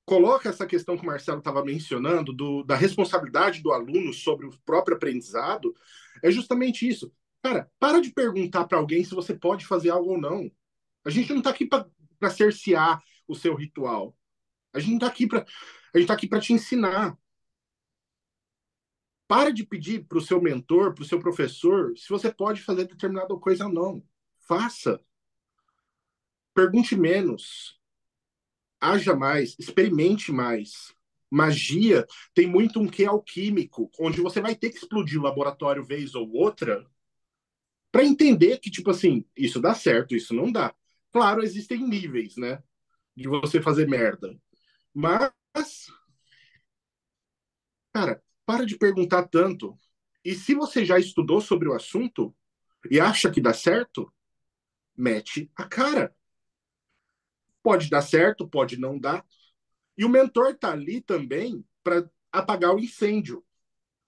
coloca essa questão que o Marcelo estava mencionando, do, da responsabilidade do aluno sobre o próprio aprendizado, é justamente isso. Cara, para de perguntar para alguém se você pode fazer algo ou não. A gente não está aqui para cercear o seu ritual. A gente não está aqui para. A gente tá aqui para te ensinar. Para de pedir para o seu mentor, para o seu professor, se você pode fazer determinada coisa ou não. Faça. Pergunte menos. Haja mais. Experimente mais. Magia tem muito um que alquímico, onde você vai ter que explodir o laboratório vez ou outra para entender que, tipo assim, isso dá certo, isso não dá. Claro, existem níveis, né? De você fazer merda. Mas. Cara, para de perguntar tanto. E se você já estudou sobre o assunto e acha que dá certo, mete a cara. Pode dar certo, pode não dar. E o mentor está ali também para apagar o incêndio.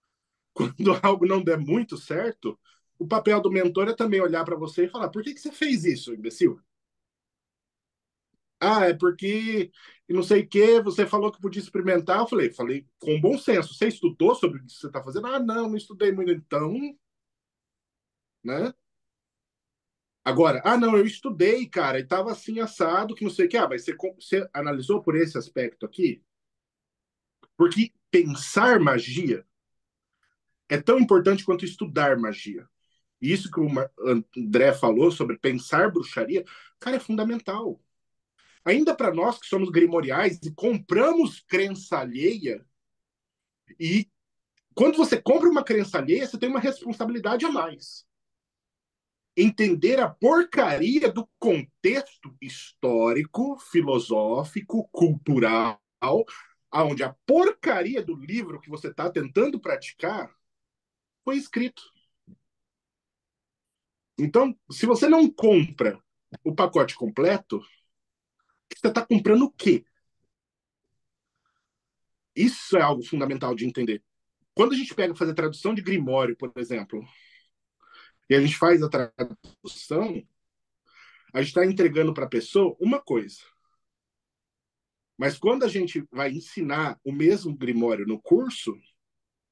Quando algo não der muito certo, o papel do mentor é também olhar para você e falar: por que, que você fez isso, imbecil? Ah, é porque não sei o que, você falou que podia experimentar. Eu falei, falei com bom senso. Você estudou sobre o que você está fazendo? Ah, não, não estudei muito. Então, né? Agora, ah, não, eu estudei, cara, e tava assim assado, que não sei o que. Ah, mas você, você analisou por esse aspecto aqui? Porque pensar magia é tão importante quanto estudar magia. E isso que o André falou sobre pensar bruxaria, cara, é fundamental. Ainda para nós que somos grimoriais e compramos crença alheia, e quando você compra uma crença alheia, você tem uma responsabilidade a mais. Entender a porcaria do contexto histórico, filosófico, cultural, aonde a porcaria do livro que você está tentando praticar foi escrito. Então, se você não compra o pacote completo, você está comprando o quê? Isso é algo fundamental de entender. Quando a gente pega fazer tradução de Grimório, por exemplo, e a gente faz a tradução, a gente está entregando para a pessoa uma coisa. Mas quando a gente vai ensinar o mesmo Grimório no curso,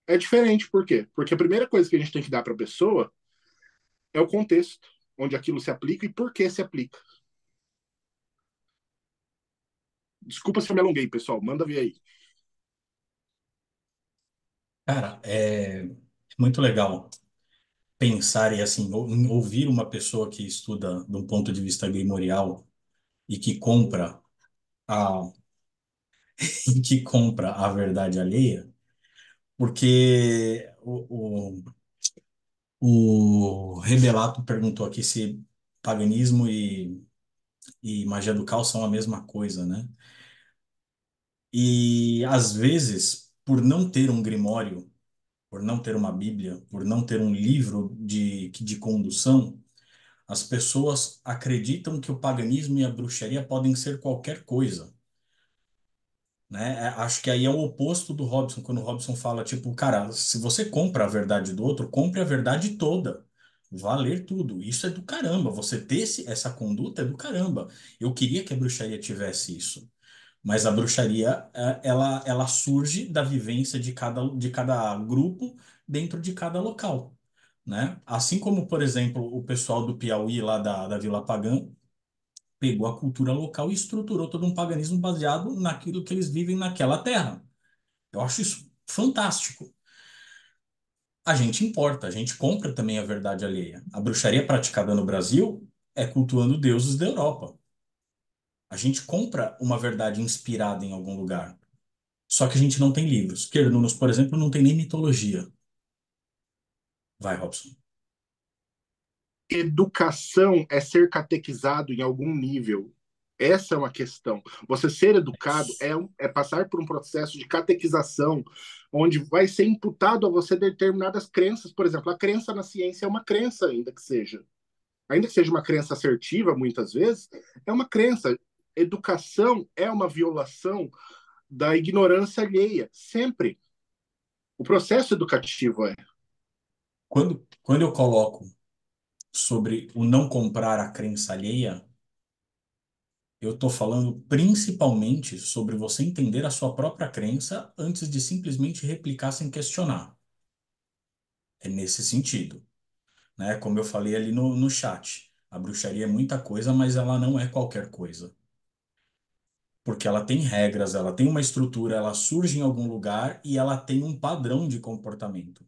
é diferente. Por quê? Porque a primeira coisa que a gente tem que dar para a pessoa é o contexto, onde aquilo se aplica e por que se aplica. Desculpa se eu me alonguei, pessoal. Manda ver aí. Cara, é muito legal pensar e assim ouvir uma pessoa que estuda de um ponto de vista memorial e que compra a e que compra a verdade alheia, porque o, o, o Rebelato perguntou aqui se paganismo e, e magia do caos são a mesma coisa, né? E às vezes, por não ter um grimório, por não ter uma Bíblia, por não ter um livro de, de condução, as pessoas acreditam que o paganismo e a bruxaria podem ser qualquer coisa. Né? É, acho que aí é o oposto do Robson, quando o Robson fala, tipo, cara, se você compra a verdade do outro, compre a verdade toda. Valer tudo. Isso é do caramba. Você ter esse, essa conduta é do caramba. Eu queria que a bruxaria tivesse isso. Mas a bruxaria, é, ela, ela surge da vivência de cada, de cada grupo dentro de cada local, né? Assim como, por exemplo, o pessoal do Piauí, lá da, da Vila Pagã, pegou a cultura local e estruturou todo um paganismo baseado naquilo que eles vivem naquela terra. Eu acho isso fantástico. A gente importa, a gente compra também a verdade alheia. A bruxaria praticada no Brasil é cultuando deuses da Europa. A gente compra uma verdade inspirada em algum lugar. Só que a gente não tem livros. Quernunos, por exemplo, não tem nem mitologia. Vai, Robson. Educação é ser catequizado em algum nível. Essa é uma questão. Você ser educado é, é passar por um processo de catequização, onde vai ser imputado a você determinadas crenças. Por exemplo, a crença na ciência é uma crença, ainda que seja ainda que seja uma crença assertiva, muitas vezes, é uma crença educação é uma violação da ignorância alheia, sempre. O processo educativo é. Quando, quando eu coloco sobre o não comprar a crença alheia, eu estou falando principalmente sobre você entender a sua própria crença antes de simplesmente replicar sem questionar. É nesse sentido. Né? Como eu falei ali no, no chat, a bruxaria é muita coisa, mas ela não é qualquer coisa porque ela tem regras, ela tem uma estrutura, ela surge em algum lugar e ela tem um padrão de comportamento.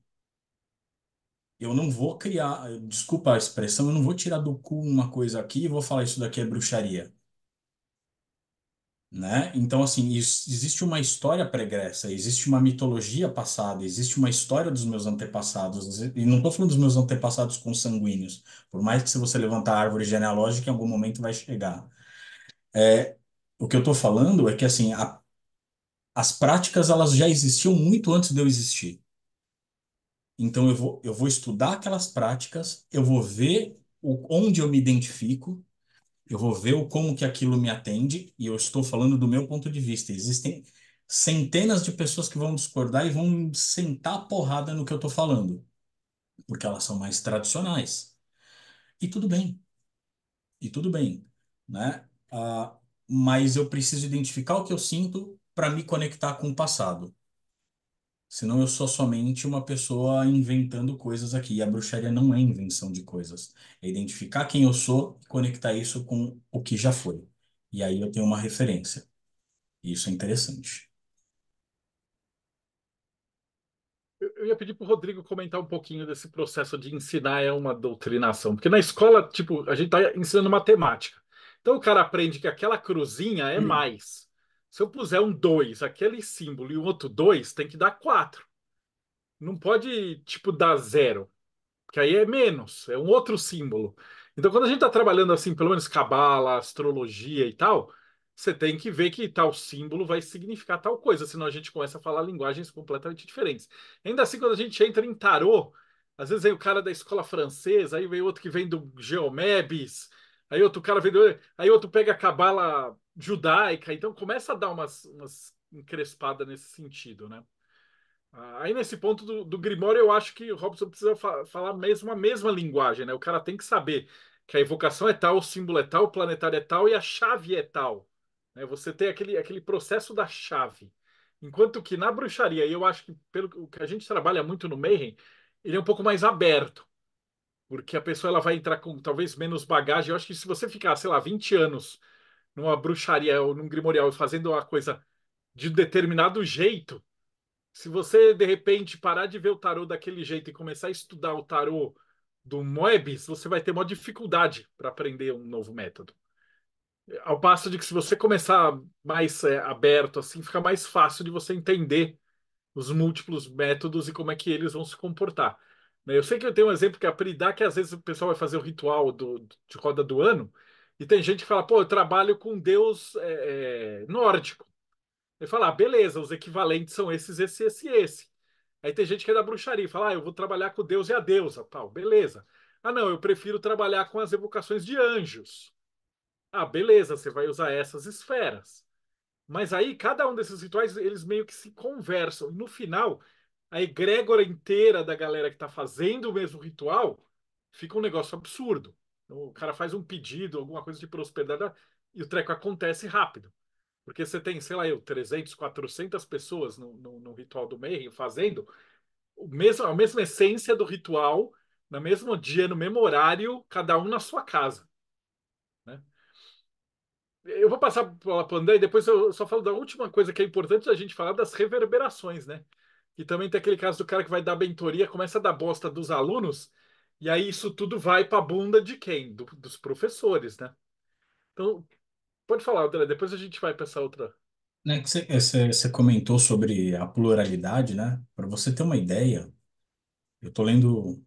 Eu não vou criar, desculpa a expressão, eu não vou tirar do cu uma coisa aqui e vou falar isso daqui é bruxaria. Né? Então, assim, existe uma história pregressa, existe uma mitologia passada, existe uma história dos meus antepassados, e não estou falando dos meus antepassados consanguíneos, por mais que se você levantar a árvore genealógica, em algum momento vai chegar. É, o que eu estou falando é que assim, a, as práticas elas já existiam muito antes de eu existir. Então eu vou, eu vou estudar aquelas práticas, eu vou ver o, onde eu me identifico, eu vou ver o como que aquilo me atende, e eu estou falando do meu ponto de vista. Existem centenas de pessoas que vão discordar e vão sentar a porrada no que eu estou falando, porque elas são mais tradicionais. E tudo bem. E tudo bem, né? Ah, mas eu preciso identificar o que eu sinto para me conectar com o passado. Senão eu sou somente uma pessoa inventando coisas aqui. E a bruxaria não é invenção de coisas. É identificar quem eu sou e conectar isso com o que já foi. E aí eu tenho uma referência. E isso é interessante. eu ia pedir para o Rodrigo comentar um pouquinho desse processo de ensinar é uma doutrinação, porque na escola, tipo, a gente está ensinando matemática. Então o cara aprende que aquela cruzinha é hum. mais. Se eu puser um 2, aquele símbolo e um outro 2, tem que dar 4. Não pode, tipo, dar zero, porque aí é menos, é um outro símbolo. Então, quando a gente está trabalhando assim, pelo menos cabala, astrologia e tal, você tem que ver que tal símbolo vai significar tal coisa, senão a gente começa a falar linguagens completamente diferentes. Ainda assim, quando a gente entra em tarô, às vezes vem o cara da escola francesa, aí vem outro que vem do Geomebis, aí outro cara vendeu, aí outro pega a cabala judaica, então começa a dar umas, umas encrespadas nesse sentido, né? Aí nesse ponto do, do Grimório, eu acho que o Robson precisa fa falar mesmo a mesma linguagem, né? O cara tem que saber que a evocação é tal, o símbolo é tal, o planetário é tal e a chave é tal. Né? Você tem aquele, aquele processo da chave. Enquanto que na bruxaria, e eu acho que pelo que a gente trabalha muito no Mayhem, ele é um pouco mais aberto porque a pessoa ela vai entrar com talvez menos bagagem. Eu acho que se você ficar, sei lá, 20 anos numa bruxaria ou num grimorial fazendo uma coisa de determinado jeito, se você de repente parar de ver o tarô daquele jeito e começar a estudar o tarô do Moebius, você vai ter uma dificuldade para aprender um novo método. Ao passo de que se você começar mais é, aberto assim, fica mais fácil de você entender os múltiplos métodos e como é que eles vão se comportar. Né? Eu sei que eu tenho um exemplo que é a Pridá, que às vezes o pessoal vai fazer o ritual do, de roda do ano, e tem gente que fala, pô, eu trabalho com Deus é, é, nórdico. Ele fala, ah, beleza, os equivalentes são esses, esse, esse esse. Aí tem gente que é da bruxaria, fala, ah, eu vou trabalhar com Deus e a deusa, tal, beleza. Ah, não, eu prefiro trabalhar com as evocações de anjos. Ah, beleza, você vai usar essas esferas. Mas aí, cada um desses rituais, eles meio que se conversam. E no final, a egrégora inteira da galera que está fazendo o mesmo ritual, fica um negócio absurdo. O cara faz um pedido, alguma coisa de prosperidade, e o treco acontece rápido. Porque você tem, sei lá eu, 300, 400 pessoas no, no, no ritual do meio fazendo o mesmo, a mesma essência do ritual, no mesmo dia, no mesmo horário, cada um na sua casa. Né? Eu vou passar para o André e depois eu só falo da última coisa que é importante a gente falar das reverberações, né? E também tem aquele caso do cara que vai dar mentoria, começa a dar bosta dos alunos, e aí isso tudo vai para a bunda de quem? Do, dos professores, né? Então, pode falar, André, depois a gente vai para essa outra. Né, você comentou sobre a pluralidade, né? Para você ter uma ideia, eu estou lendo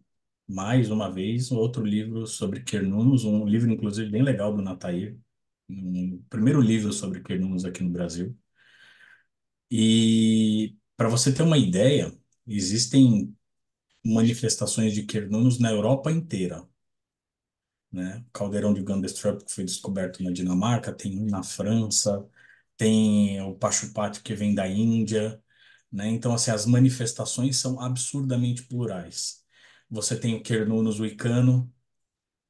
mais uma vez outro livro sobre Quernunus, um livro, inclusive, bem legal do Natair, um primeiro livro sobre Quernunus aqui no Brasil. E para você ter uma ideia, existem manifestações de Quernunos na Europa inteira. Né? O caldeirão de Gundestrup, que foi descoberto na Dinamarca, tem um na França, tem o Pachupati, que vem da Índia. Né? Então, assim, as manifestações são absurdamente plurais. Você tem o Quernunos wicano,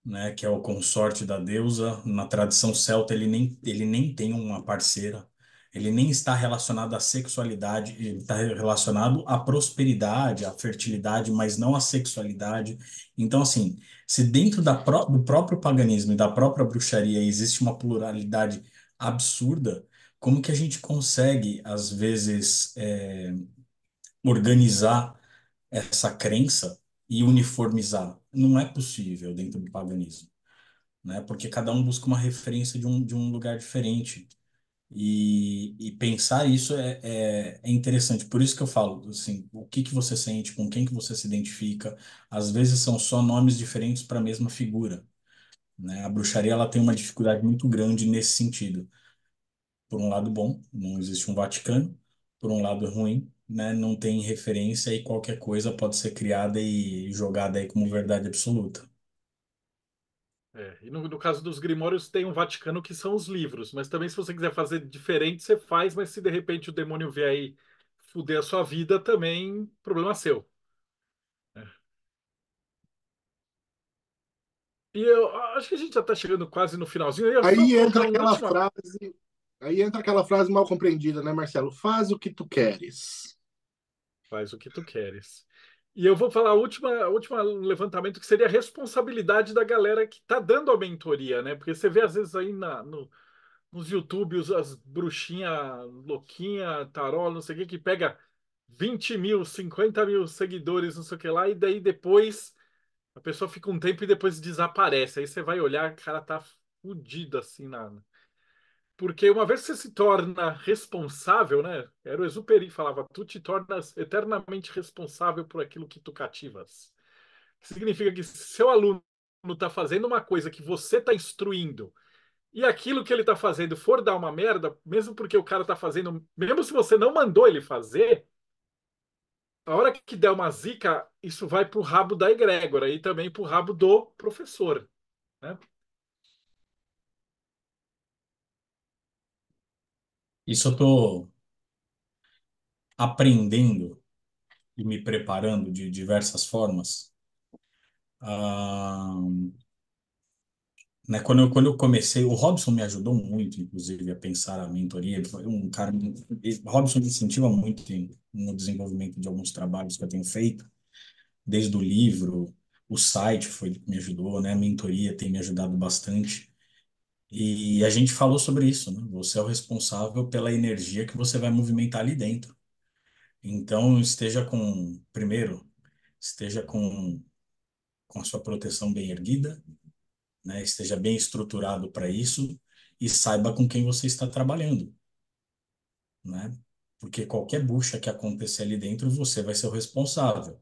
né, que é o consorte da deusa. Na tradição celta, ele nem, ele nem tem uma parceira. Ele nem está relacionado à sexualidade, ele está relacionado à prosperidade, à fertilidade, mas não à sexualidade. Então, assim, se dentro pró do próprio paganismo e da própria bruxaria existe uma pluralidade absurda, como que a gente consegue, às vezes, é, organizar essa crença e uniformizar? Não é possível dentro do paganismo, né? Porque cada um busca uma referência de um, de um lugar diferente. E, e pensar isso é, é, é, interessante. Por isso que eu falo, assim, o que que você sente, com quem que você se identifica. Às vezes são só nomes diferentes para a mesma figura. Né? A bruxaria ela tem uma dificuldade muito grande nesse sentido. Por um lado bom, não existe um Vaticano. Por um lado ruim, né? não tem referência e qualquer coisa pode ser criada e jogada aí como verdade absoluta. É, e no, no, caso dos Grimórios tem um Vaticano que são os livros, mas também se você quiser fazer diferente, você faz, mas se de repente o demônio vier aí fuder a sua vida, também problema seu. É. E eu acho que a gente já está chegando quase no finalzinho. Aí entra aquela última... frase, aí entra aquela frase mal compreendida, né, Marcelo? Faz o que tu queres. Faz o que tu queres. E eu vou falar a última, a última levantamento que seria a responsabilidade da galera que está dando a mentoria, né? Porque você vê às vezes aí na, no, nos YouTube os, as bruxinhas louquinhas, tarola não sei o que, que pega 20 mil, 50 mil seguidores, não sei o que lá, e daí depois a pessoa fica um tempo e depois desaparece. Aí você vai olhar, o cara tá fudida assim na, porque uma vez que você se torna responsável, né? Era o Exuperi falava, tu te tornas eternamente responsável por aquilo que tu cativas. Significa que seu aluno está fazendo uma coisa que você está instruindo e aquilo que ele está fazendo for dar uma merda, mesmo porque o cara está fazendo, mesmo se você não mandou ele fazer, a hora que der uma zica, isso vai para o rabo da egrégora e também para o rabo do professor. Né? Isso eu estou aprendendo e me preparando de diversas formas. Ah, né, quando eu, quando eu comecei, o Robson me ajudou muito, inclusive, a pensar a mentoria. foi um cara. Robson me incentiva muito em, no desenvolvimento de alguns trabalhos que eu tenho feito, desde o livro, o site foi me ajudou, né? A mentoria tem me ajudado bastante. E a gente falou sobre isso, né? Você é o responsável pela energia que você vai movimentar ali dentro. Então, esteja com, primeiro, esteja com, com a sua proteção bem erguida, né? Esteja bem estruturado para isso e saiba com quem você está trabalhando, né? Porque qualquer bucha que acontecer ali dentro, você vai ser o responsável.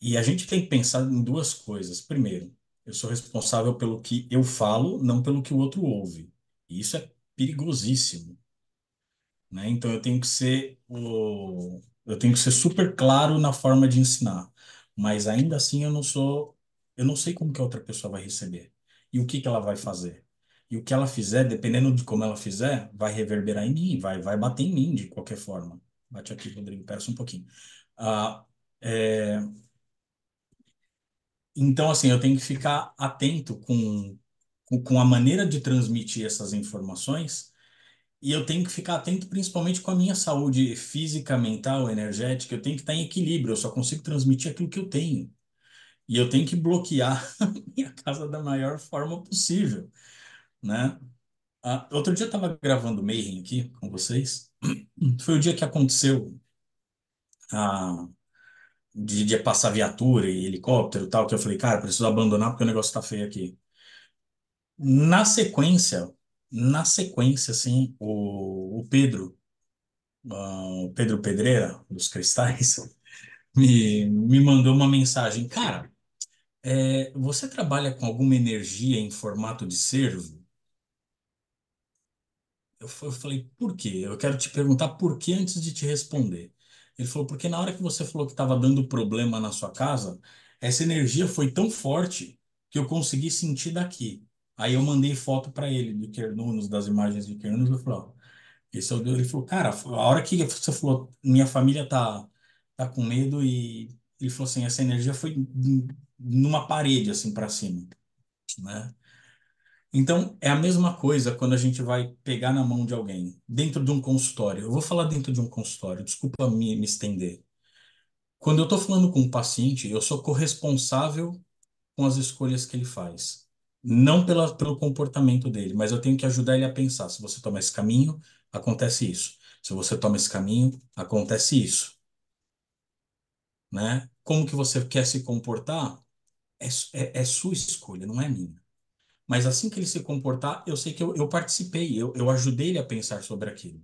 E a gente tem que pensar em duas coisas. Primeiro, eu sou responsável pelo que eu falo, não pelo que o outro ouve. E isso é perigosíssimo. Né? Então eu tenho que ser o... eu tenho que ser super claro na forma de ensinar, mas ainda assim eu não sou eu não sei como que a outra pessoa vai receber e o que que ela vai fazer. E o que ela fizer, dependendo de como ela fizer, vai reverberar em mim, vai vai bater em mim de qualquer forma. Bate aqui, Rodrigo, peça um pouquinho. Ah, é... Então, assim, eu tenho que ficar atento com, com a maneira de transmitir essas informações e eu tenho que ficar atento principalmente com a minha saúde física, mental, energética. Eu tenho que estar em equilíbrio, eu só consigo transmitir aquilo que eu tenho. E eu tenho que bloquear a minha casa da maior forma possível, né? Ah, outro dia eu estava gravando o Mayhem aqui com vocês. Foi o dia que aconteceu a, de, de passar viatura e helicóptero tal, que eu falei, cara, preciso abandonar porque o negócio tá feio aqui. Na sequência, na sequência, assim, o, o Pedro, ah, o Pedro Pedreira, dos Cristais, me, me mandou uma mensagem, cara, é, você trabalha com alguma energia em formato de servo? Eu, eu falei, por quê? Eu quero te perguntar por que antes de te responder. Ele falou, porque na hora que você falou que estava dando problema na sua casa, essa energia foi tão forte que eu consegui sentir daqui. Aí eu mandei foto para ele de Quernunos, das imagens de Quernunos, eu falei, ó, esse é o Deus. Ele falou, cara, a hora que você falou, minha família tá, tá com medo e ele falou assim, essa energia foi numa parede, assim, para cima, né? Então, é a mesma coisa quando a gente vai pegar na mão de alguém, dentro de um consultório. Eu vou falar dentro de um consultório, desculpa me, me estender. Quando eu estou falando com um paciente, eu sou corresponsável com as escolhas que ele faz. Não pela, pelo comportamento dele, mas eu tenho que ajudar ele a pensar. Se você toma esse caminho, acontece isso. Se você toma esse caminho, acontece isso. Né? Como que você quer se comportar é, é, é sua escolha, não é minha mas assim que ele se comportar, eu sei que eu, eu participei, eu, eu ajudei ele a pensar sobre aquilo.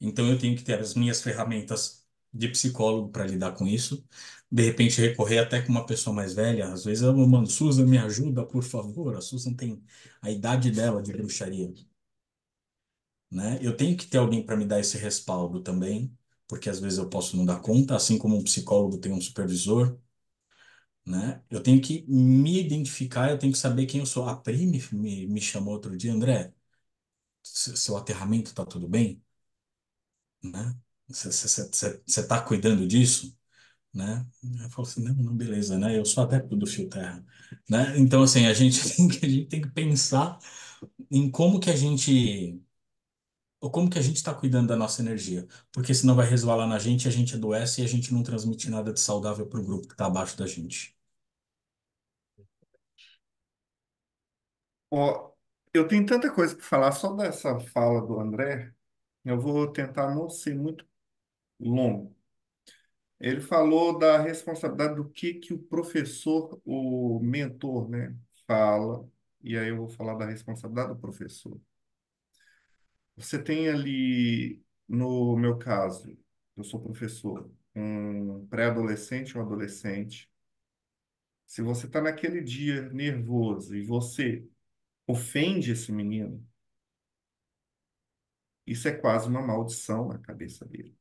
Então eu tenho que ter as minhas ferramentas de psicólogo para lidar com isso. De repente recorrer até com uma pessoa mais velha. Às vezes eu mando, Susan, me ajuda, por favor. A Susan tem a idade dela de bruxaria. Né? Eu tenho que ter alguém para me dar esse respaldo também, porque às vezes eu posso não dar conta, assim como um psicólogo tem um supervisor né? Eu tenho que me identificar, eu tenho que saber quem eu sou. A Pri me, me, me chamou outro dia, André, seu aterramento está tudo bem? Né? Você está cuidando disso? Né? Eu falo assim, não, não, beleza, né? Eu sou adepto do fio terra, né? Então, assim, a gente tem que, a gente tem que pensar em como que a gente ou como que a gente está cuidando da nossa energia? Porque senão vai resvalar na gente, a gente adoece e a gente não transmite nada de saudável para o grupo que está abaixo da gente. Ó, eu tenho tanta coisa para falar só dessa fala do André. Eu vou tentar não ser muito longo. Ele falou da responsabilidade do que que o professor, o mentor, né, fala, e aí eu vou falar da responsabilidade do professor. Você tem ali, no meu caso, eu sou professor, um pré-adolescente ou um adolescente. Se você está naquele dia nervoso e você ofende esse menino, isso é quase uma maldição na cabeça dele.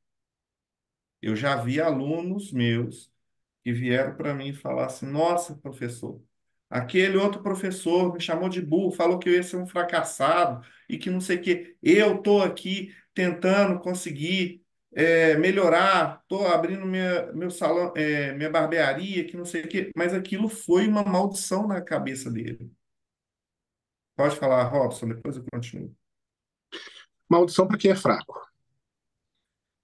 Eu já vi alunos meus que vieram para mim e falar assim: Nossa, professor, Aquele outro professor me chamou de burro, falou que eu ia ser um fracassado e que não sei o quê. Eu estou aqui tentando conseguir é, melhorar, estou abrindo minha, meu salão, é, minha barbearia, que não sei o quê. Mas aquilo foi uma maldição na cabeça dele. Pode falar, Robson, depois eu continuo. Maldição para quem é fraco.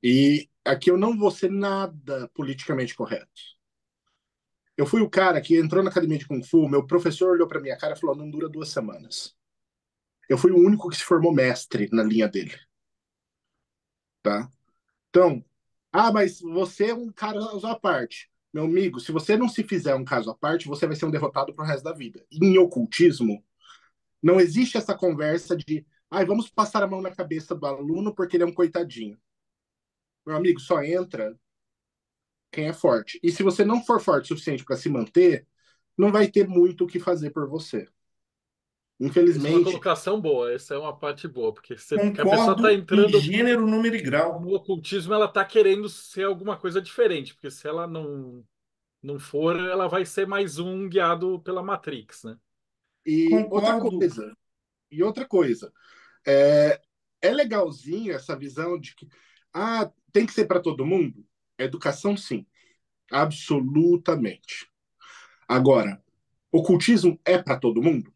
E aqui eu não vou ser nada politicamente correto. Eu fui o cara que entrou na academia de Kung Fu, meu professor olhou para minha cara e falou: não dura duas semanas. Eu fui o único que se formou mestre na linha dele. Tá? Então, ah, mas você é um caso à parte. Meu amigo, se você não se fizer um caso à parte, você vai ser um derrotado pro resto da vida. E em ocultismo, não existe essa conversa de, ai, ah, vamos passar a mão na cabeça do aluno porque ele é um coitadinho. Meu amigo, só entra quem é forte. E se você não for forte o suficiente para se manter, não vai ter muito o que fazer por você. Infelizmente. Isso é uma colocação boa, essa é uma parte boa, porque você, a pessoa está entrando. gênero, número e grau. No ocultismo, ela está querendo ser alguma coisa diferente, porque se ela não, não for, ela vai ser mais um guiado pela Matrix, né? E outra coisa. E outra coisa. É, é legalzinho essa visão de que ah, tem que ser para todo mundo? Educação, sim. Absolutamente. Agora, ocultismo é para todo mundo?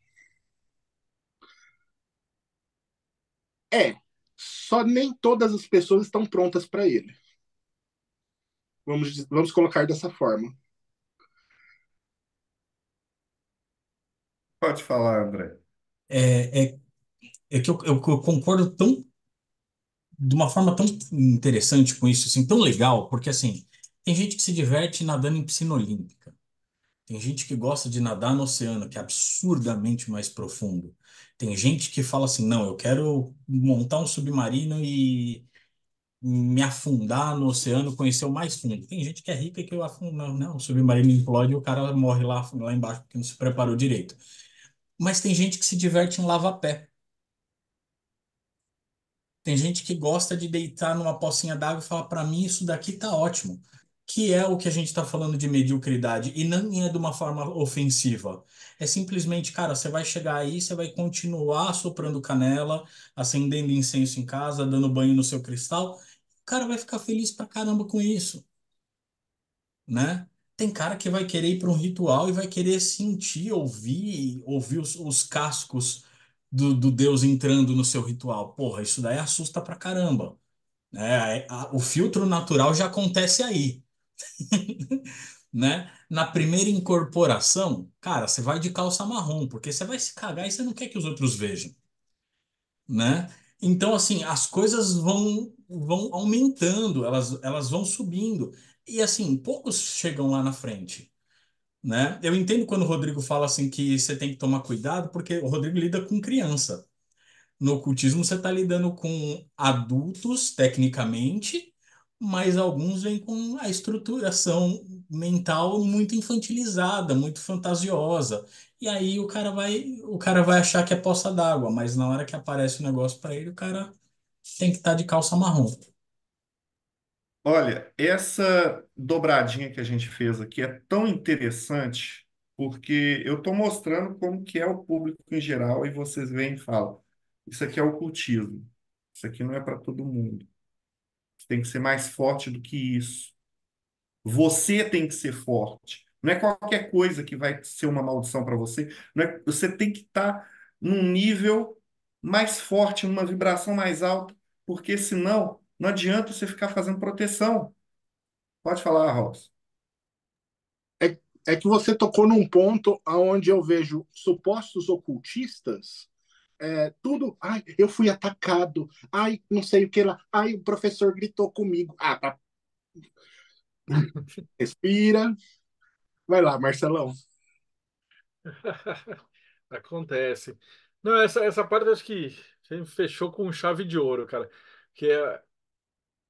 É. Só nem todas as pessoas estão prontas para ele. Vamos, vamos colocar dessa forma. Pode falar, André. É, é, é que eu, eu, eu concordo tão de uma forma tão interessante com isso, assim, tão legal, porque assim, tem gente que se diverte nadando em piscina olímpica. Tem gente que gosta de nadar no oceano, que é absurdamente mais profundo. Tem gente que fala assim: não, eu quero montar um submarino e me afundar no oceano, conhecer o mais fundo. Tem gente que é rica que eu afundo, não, né, não, o submarino implode e o cara morre lá, lá embaixo porque não se preparou direito. Mas tem gente que se diverte em lava-pé. Tem gente que gosta de deitar numa pocinha d'água e falar: para mim, isso daqui tá ótimo. Que é o que a gente está falando de mediocridade, e não é de uma forma ofensiva. É simplesmente, cara, você vai chegar aí, você vai continuar soprando canela, acendendo incenso em casa, dando banho no seu cristal, o cara vai ficar feliz pra caramba com isso. Né? Tem cara que vai querer ir para um ritual e vai querer sentir, ouvir, ouvir os, os cascos do, do Deus entrando no seu ritual. Porra, isso daí assusta pra caramba. É, a, o filtro natural já acontece aí. né? Na primeira incorporação, cara, você vai de calça marrom, porque você vai se cagar e você não quer que os outros vejam. Né? Então, assim, as coisas vão, vão aumentando, elas, elas vão subindo. E, assim, poucos chegam lá na frente. Né? Eu entendo quando o Rodrigo fala assim que você tem que tomar cuidado, porque o Rodrigo lida com criança. No ocultismo você está lidando com adultos, tecnicamente, mas alguns vêm com a estruturação mental muito infantilizada, muito fantasiosa. E aí o cara vai, o cara vai achar que é poça d'água, mas na hora que aparece o negócio para ele, o cara tem que estar tá de calça marrom. Olha, essa dobradinha que a gente fez aqui é tão interessante porque eu estou mostrando como que é o público em geral e vocês vêm e falam, isso aqui é ocultismo, isso aqui não é para todo mundo. tem que ser mais forte do que isso. Você tem que ser forte. Não é qualquer coisa que vai ser uma maldição para você. Não é, você tem que estar tá num nível mais forte, numa vibração mais alta, porque senão não adianta você ficar fazendo proteção. Pode falar, Ross. É, é que você tocou num ponto onde eu vejo supostos ocultistas é, tudo. Ai, eu fui atacado. Ai, não sei o que lá. Ai, o professor gritou comigo. Ah, tá. Respira. Vai lá, Marcelão. Acontece. Não, essa, essa parte acho que fechou com chave de ouro, cara. Que é,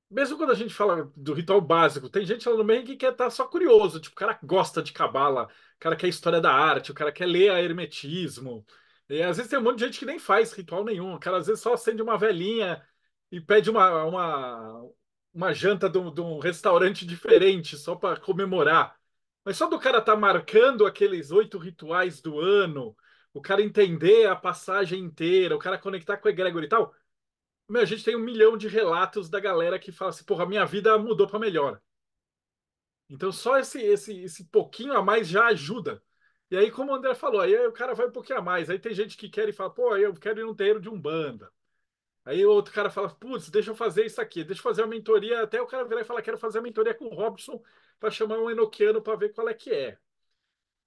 mesmo quando a gente fala do ritual básico, tem gente lá no meio que quer estar tá só curioso, tipo, o cara gosta de cabala, o cara quer história da arte, o cara quer ler a hermetismo. E às vezes tem um monte de gente que nem faz ritual nenhum, o cara às vezes só acende uma velhinha e pede uma, uma, uma janta de um, de um restaurante diferente só para comemorar. Mas só do cara estar tá marcando aqueles oito rituais do ano, o cara entender a passagem inteira, o cara conectar com a egrégora e tal, meu, a gente tem um milhão de relatos da galera que fala assim, porra, minha vida mudou para melhor. Então só esse, esse, esse pouquinho a mais já ajuda. E aí, como o André falou, aí o cara vai um pouquinho a mais. Aí tem gente que quer e fala, pô, eu quero ir num terreiro de Umbanda. Aí o outro cara fala, putz, deixa eu fazer isso aqui, deixa eu fazer uma mentoria. Até o cara virar e falar, quero fazer a mentoria com o Robson para chamar um enoquiano para ver qual é que é.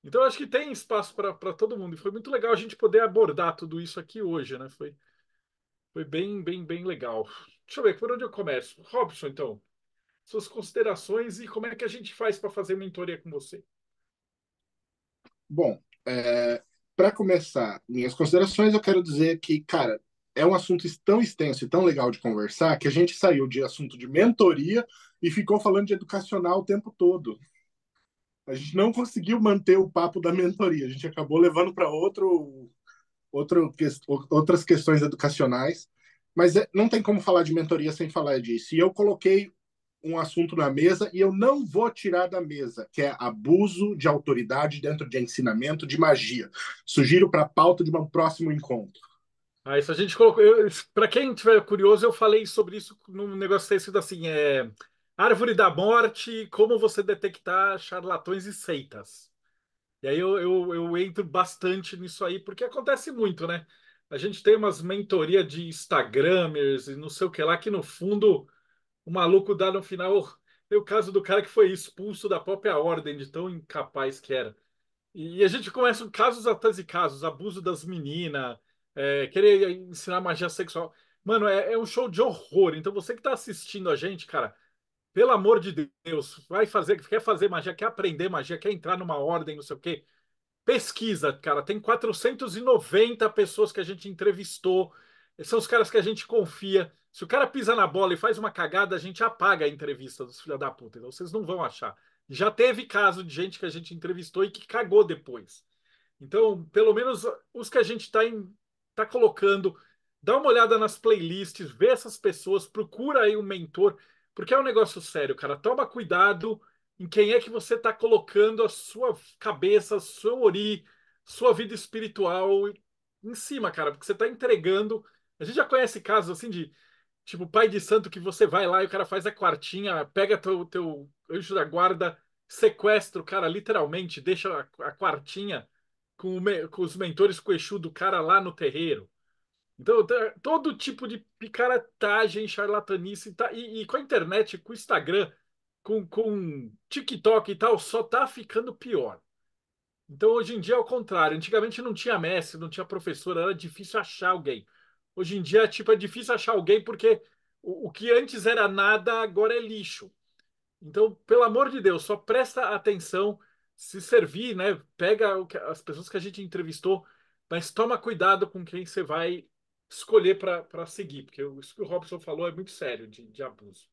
Então, acho que tem espaço para todo mundo. E foi muito legal a gente poder abordar tudo isso aqui hoje, né? Foi, foi bem, bem, bem legal. Deixa eu ver, por onde eu começo? Robson, então, suas considerações e como é que a gente faz para fazer mentoria com você? Bom, é, para começar minhas considerações, eu quero dizer que, cara, é um assunto tão extenso e tão legal de conversar que a gente saiu de assunto de mentoria e ficou falando de educacional o tempo todo. A gente não conseguiu manter o papo da mentoria, a gente acabou levando para outro outro, outras questões educacionais, mas é, não tem como falar de mentoria sem falar disso. E eu coloquei um assunto na mesa e eu não vou tirar da mesa, que é abuso de autoridade dentro de ensinamento de magia. Sugiro para a pauta de um próximo encontro. Ah, isso a gente colocou. Para quem tiver curioso, eu falei sobre isso num negócio que assim: é Árvore da Morte, como você detectar charlatões e seitas. E aí eu, eu, eu entro bastante nisso aí, porque acontece muito, né? A gente tem umas mentoria de Instagramers e não sei o que lá, que no fundo o maluco dá no final. Oh, tem o caso do cara que foi expulso da própria ordem, de tão incapaz que era. E a gente começa casos atrás de casos, abuso das meninas, é, querer ensinar magia sexual. Mano, é, é, um show de horror. Então você que está assistindo a gente, cara, pelo amor de Deus, vai fazer, quer fazer magia, quer aprender magia, quer entrar numa ordem, não sei o quê. Pesquisa, cara, tem 490 pessoas que a gente entrevistou, são os caras que a gente confia. Se o cara pisa na bola e faz uma cagada, a gente apaga a entrevista dos filha da puta. Então vocês não vão achar. Já teve caso de gente que a gente entrevistou e que cagou depois. Então, pelo menos os que a gente está tá colocando, dá uma olhada nas playlists, vê essas pessoas, procura aí um mentor. Porque é um negócio sério, cara. Toma cuidado em quem é que você está colocando a sua cabeça, seu ori, sua vida espiritual em cima, cara. Porque você está entregando. A gente já conhece casos assim de tipo pai de santo que você vai lá e o cara faz a quartinha, pega teu, teu anjo da guarda, sequestra o cara literalmente, deixa a, a quartinha com, o, com os mentores com o Exu do cara lá no terreiro. Então, todo tipo de picaretagem, charlatanice tá, e, e, com a internet, com o Instagram, com, com TikTok e tal, só tá ficando pior. Então, hoje em dia é o contrário. Antigamente não tinha mestre, não tinha professor, era difícil achar alguém. Hoje em dia, tipo, é difícil achar alguém porque o, o que antes era nada, agora é lixo. Então, pelo amor de Deus, só presta atenção, se servir, né? Pega que, as pessoas que a gente entrevistou, mas toma cuidado com quem você vai escolher para seguir, porque isso que o Robson falou é muito sério de, de abuso.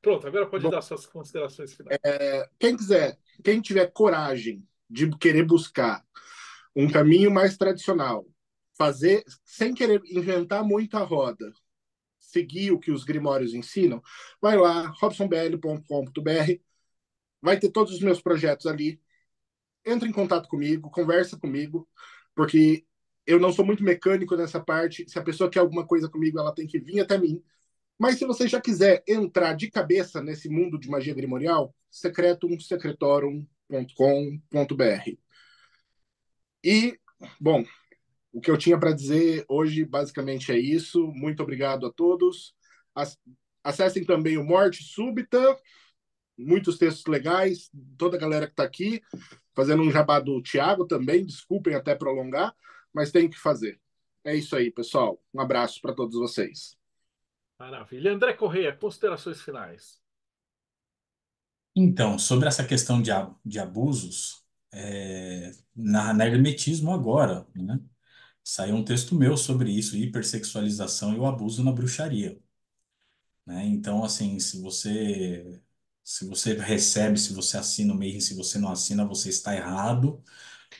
Pronto, agora pode Bom, dar suas considerações finais. É, quem quiser, quem tiver coragem de querer buscar um caminho mais tradicional, fazer sem querer inventar muita roda, seguir o que os grimórios ensinam, vai lá, robsonbl.com.br, vai ter todos os meus projetos ali. Entra em contato comigo, conversa comigo, porque eu não sou muito mecânico nessa parte. Se a pessoa quer alguma coisa comigo, ela tem que vir até mim. Mas se você já quiser entrar de cabeça nesse mundo de magia grimorial, secretumsecretorum.com.br. E, bom, o que eu tinha para dizer hoje basicamente é isso. Muito obrigado a todos. Acessem também o Morte Súbita, muitos textos legais, toda a galera que está aqui, fazendo um jabá do Tiago também, desculpem até prolongar mas tem que fazer. É isso aí, pessoal. Um abraço para todos vocês. Maravilha. André Correia, considerações finais. Então, sobre essa questão de, de abusos, é, na, na hermetismo agora, né? Saiu um texto meu sobre isso, hipersexualização e o abuso na bruxaria. Né? Então, assim, se você se você recebe, se você assina o MEI, se você não assina, você está errado.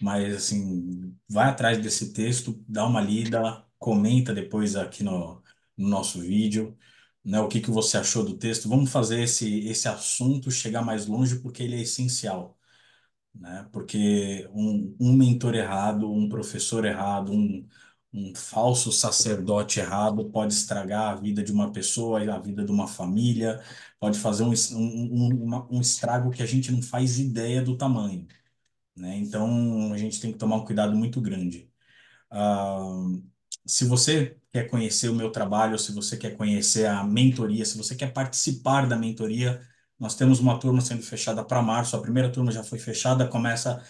Mas, assim, vai atrás desse texto, dá uma lida, comenta depois aqui no, no nosso vídeo, né? O que que você achou do texto? Vamos fazer esse, esse assunto chegar mais longe porque ele é essencial, né? Porque um, um mentor errado, um professor errado, um, um falso sacerdote errado pode estragar a vida de uma pessoa, e a vida de uma família, pode fazer um, um, um, um estrago que a gente não faz ideia do tamanho. Né? Então, a gente tem que tomar um cuidado muito grande. Uh, se você quer conhecer o meu trabalho, se você quer conhecer a mentoria, se você quer participar da mentoria, nós temos uma turma sendo fechada para março. A primeira turma já foi fechada, começa.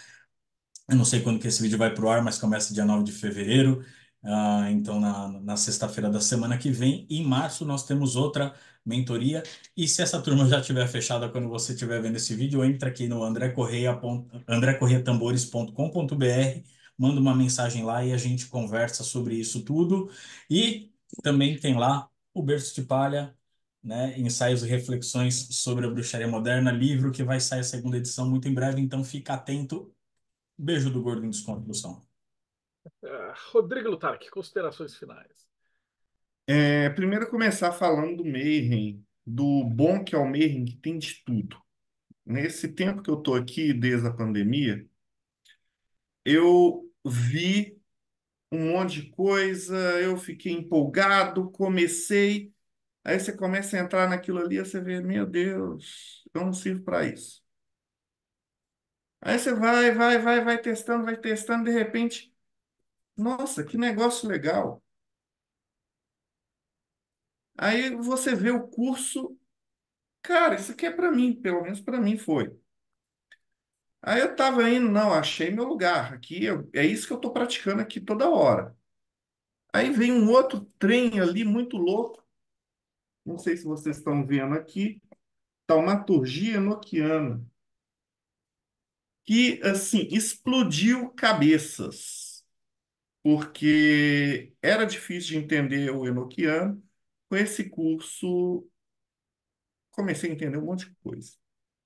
Eu não sei quando que esse vídeo vai para o ar, mas começa dia 9 de fevereiro. Uh, então, na, na sexta-feira da semana que vem, em março, nós temos outra mentoria. E se essa turma já estiver fechada quando você estiver vendo esse vídeo, entra aqui no andrecorreatambores.com.br, manda uma mensagem lá e a gente conversa sobre isso tudo. E também tem lá o Berço de Palha, né? ensaios e reflexões sobre a bruxaria moderna, livro que vai sair a segunda edição muito em breve, então fica atento. Beijo do Gordo em Desconstrução. Ah, Rodrigo Lutarque, considerações finais. É, primeiro começar falando do Mayhem, do bom que é o Mayhem, que tem de tudo. Nesse tempo que eu estou aqui, desde a pandemia, eu vi um monte de coisa, eu fiquei empolgado, comecei, aí você começa a entrar naquilo ali, você vê, meu Deus, eu não sirvo para isso. Aí você vai, vai, vai, vai testando, vai testando, de repente nossa, que negócio legal. Aí você vê o curso, cara, isso aqui é para mim, pelo menos para mim foi. Aí eu estava indo, não, achei meu lugar aqui, eu, é isso que eu estou praticando aqui toda hora. Aí vem um outro trem ali muito louco, não sei se vocês estão vendo aqui, taumaturgia tá noquiana, que assim explodiu cabeças porque era difícil de entender o enoquiano Com esse curso, comecei a entender um monte de coisa.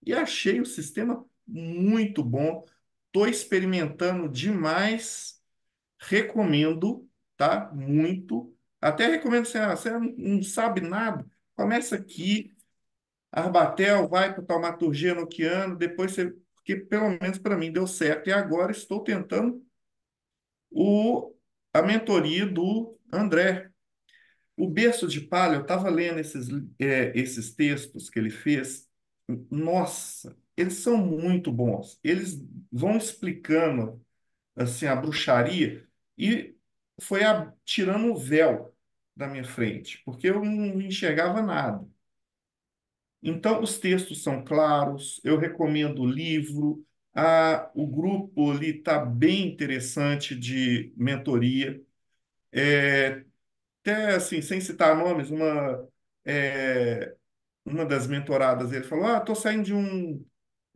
E achei o sistema muito bom, estou experimentando demais, recomendo, tá? Muito. Até recomendo, você, ah, você não sabe nada, começa aqui, Arbatel, vai para taumaturgia enoquiano depois você. Porque pelo menos para mim deu certo, e agora estou tentando o, a mentoria do André. O Berço de Palha, eu estava lendo esses, é, esses textos que ele fez, nossa, eles são muito bons. Eles vão explicando assim a bruxaria e foi a, tirando o véu da minha frente, porque eu não enxergava nada. Então, os textos são claros, eu recomendo o livro, ah, o grupo ali está bem interessante de mentoria. É, até assim, sem citar nomes, uma, é, uma das mentoradas ele falou: Ah, estou saindo de um,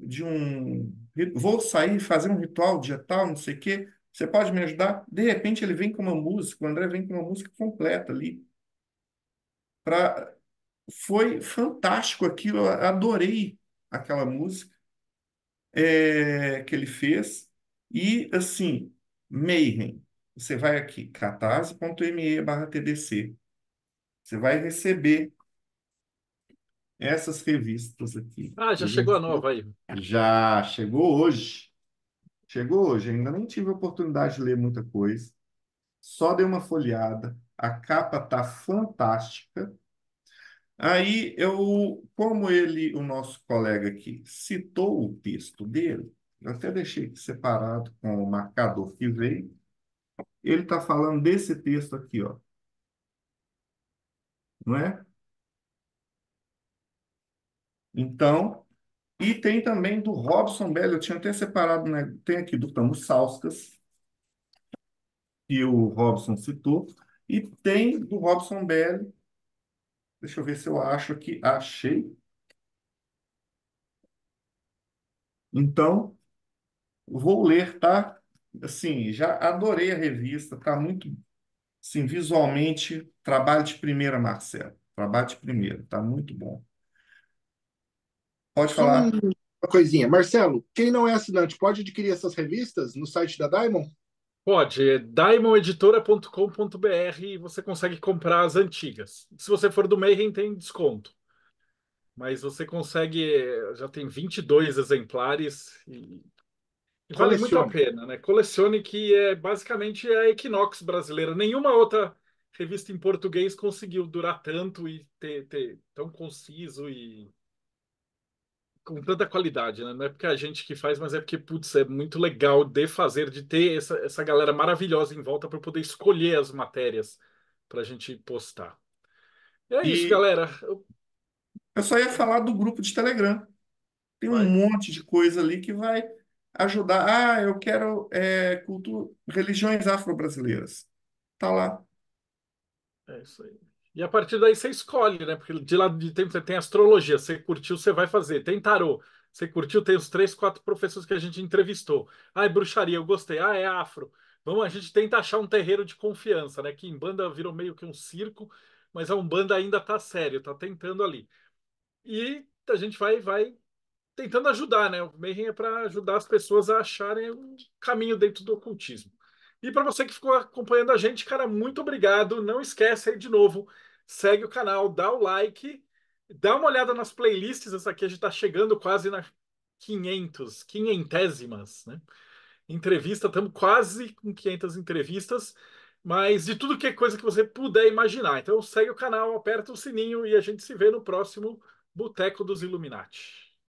de um. Vou sair fazer um ritual digital, não sei o quê. Você pode me ajudar? De repente ele vem com uma música, o André vem com uma música completa ali. Pra... Foi fantástico aquilo, adorei aquela música é, que ele fez. E, assim, Mayhem. Você vai aqui, catarse.me TDC. Você vai receber essas revistas aqui. Ah, já chegou a nova aí. Já, chegou hoje. Chegou hoje, ainda nem tive a oportunidade de ler muita coisa. Só dei uma folheada. A capa tá fantástica. Aí eu, como ele, o nosso colega aqui, citou o texto dele, eu até deixei separado com o marcador que veio. Ele está falando desse texto aqui, ó. Não é? Então, e tem também do Robson Belli, eu tinha até separado, né? tem aqui do Tamo Sauskas, que o Robson citou, e tem do Robson Belli, Deixa eu ver se eu acho que Achei. Então, vou ler, tá? Assim, já adorei a revista, tá muito, assim, visualmente, trabalho de primeira, Marcelo. Trabalho de primeira, tá muito bom. Pode falar. Uma coisinha. Marcelo, quem não é assinante pode adquirir essas revistas no site da Diamond? Pode, é daimoneditora.com.br e você consegue comprar as antigas. Se você for do Mayhem, tem desconto. Mas você consegue, eh, já tem 22 exemplares e vale muito a pena, né? Colecione que é basicamente a Equinox brasileira. Nenhuma outra revista em português conseguiu durar tanto e ter, ter tão conciso e com tanta qualidade, né? Não é porque a gente que faz, mas é porque, putz, é muito legal de fazer, de ter essa, essa galera maravilhosa em volta para poder escolher as matérias para a gente postar. E é e... isso, galera. Eu... eu só ia falar do grupo de Telegram. Tem vai. um monte de coisa ali que vai ajudar. Ah, eu quero é, cultura, religiões afro-brasileiras. Tá lá. É isso aí. E a partir daí você escolhe, né? Porque de lado de tempo você tem astrologia, você curtiu, você vai fazer. Tem tarô, você curtiu, tem os três, quatro professores que a gente entrevistou. Ah, é bruxaria, eu gostei. Ah, é afro. Vamos, a gente tenta achar um terreiro de confiança, né? Que em banda virou meio que um circo, mas a Umbanda ainda tá sério, tá tentando ali. E a gente vai vai tentando ajudar, né? O Mayhem é para ajudar as pessoas a acharem um caminho dentro do ocultismo. E para você que ficou acompanhando a gente, cara, muito obrigado. Não esquece aí de novo, segue o canal, dá o like, dá uma olhada nas playlists. Essa aqui a gente está chegando quase na 500, quinhentésimas, né? Entrevista, estamos quase com 500 entrevistas, mas de tudo que é coisa que você puder imaginar. Então segue o canal, aperta o sininho e a gente se vê no próximo Boteco dos Illuminati.